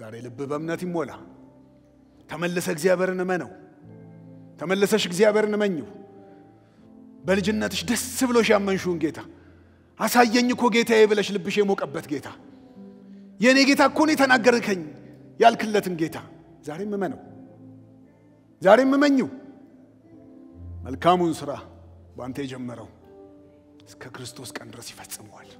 [SPEAKER 1] ዛሬ ልብ በእምነት ይሞላ። ተመልሰ እግዚአብሔርን እመነው። ተመልሰሽ እግዚአብሔርን እመኝው። በልጅነትሽ ደስ ብሎሽ ያመንሽውን ጌታ አሳየኝ እኮ ጌታዬ ብለሽ ልብሽ የሞቀበት ጌታ፣ የእኔ ጌታ እኮ ነው የተናገርከኝ ያልክለትን ጌታ ዛሬም እመነው፣ ዛሬም እመኘው። መልካሙን ስራ በአንተ የጀመረው እስከ ክርስቶስ ቀን ድረስ ይፈጽመዋል።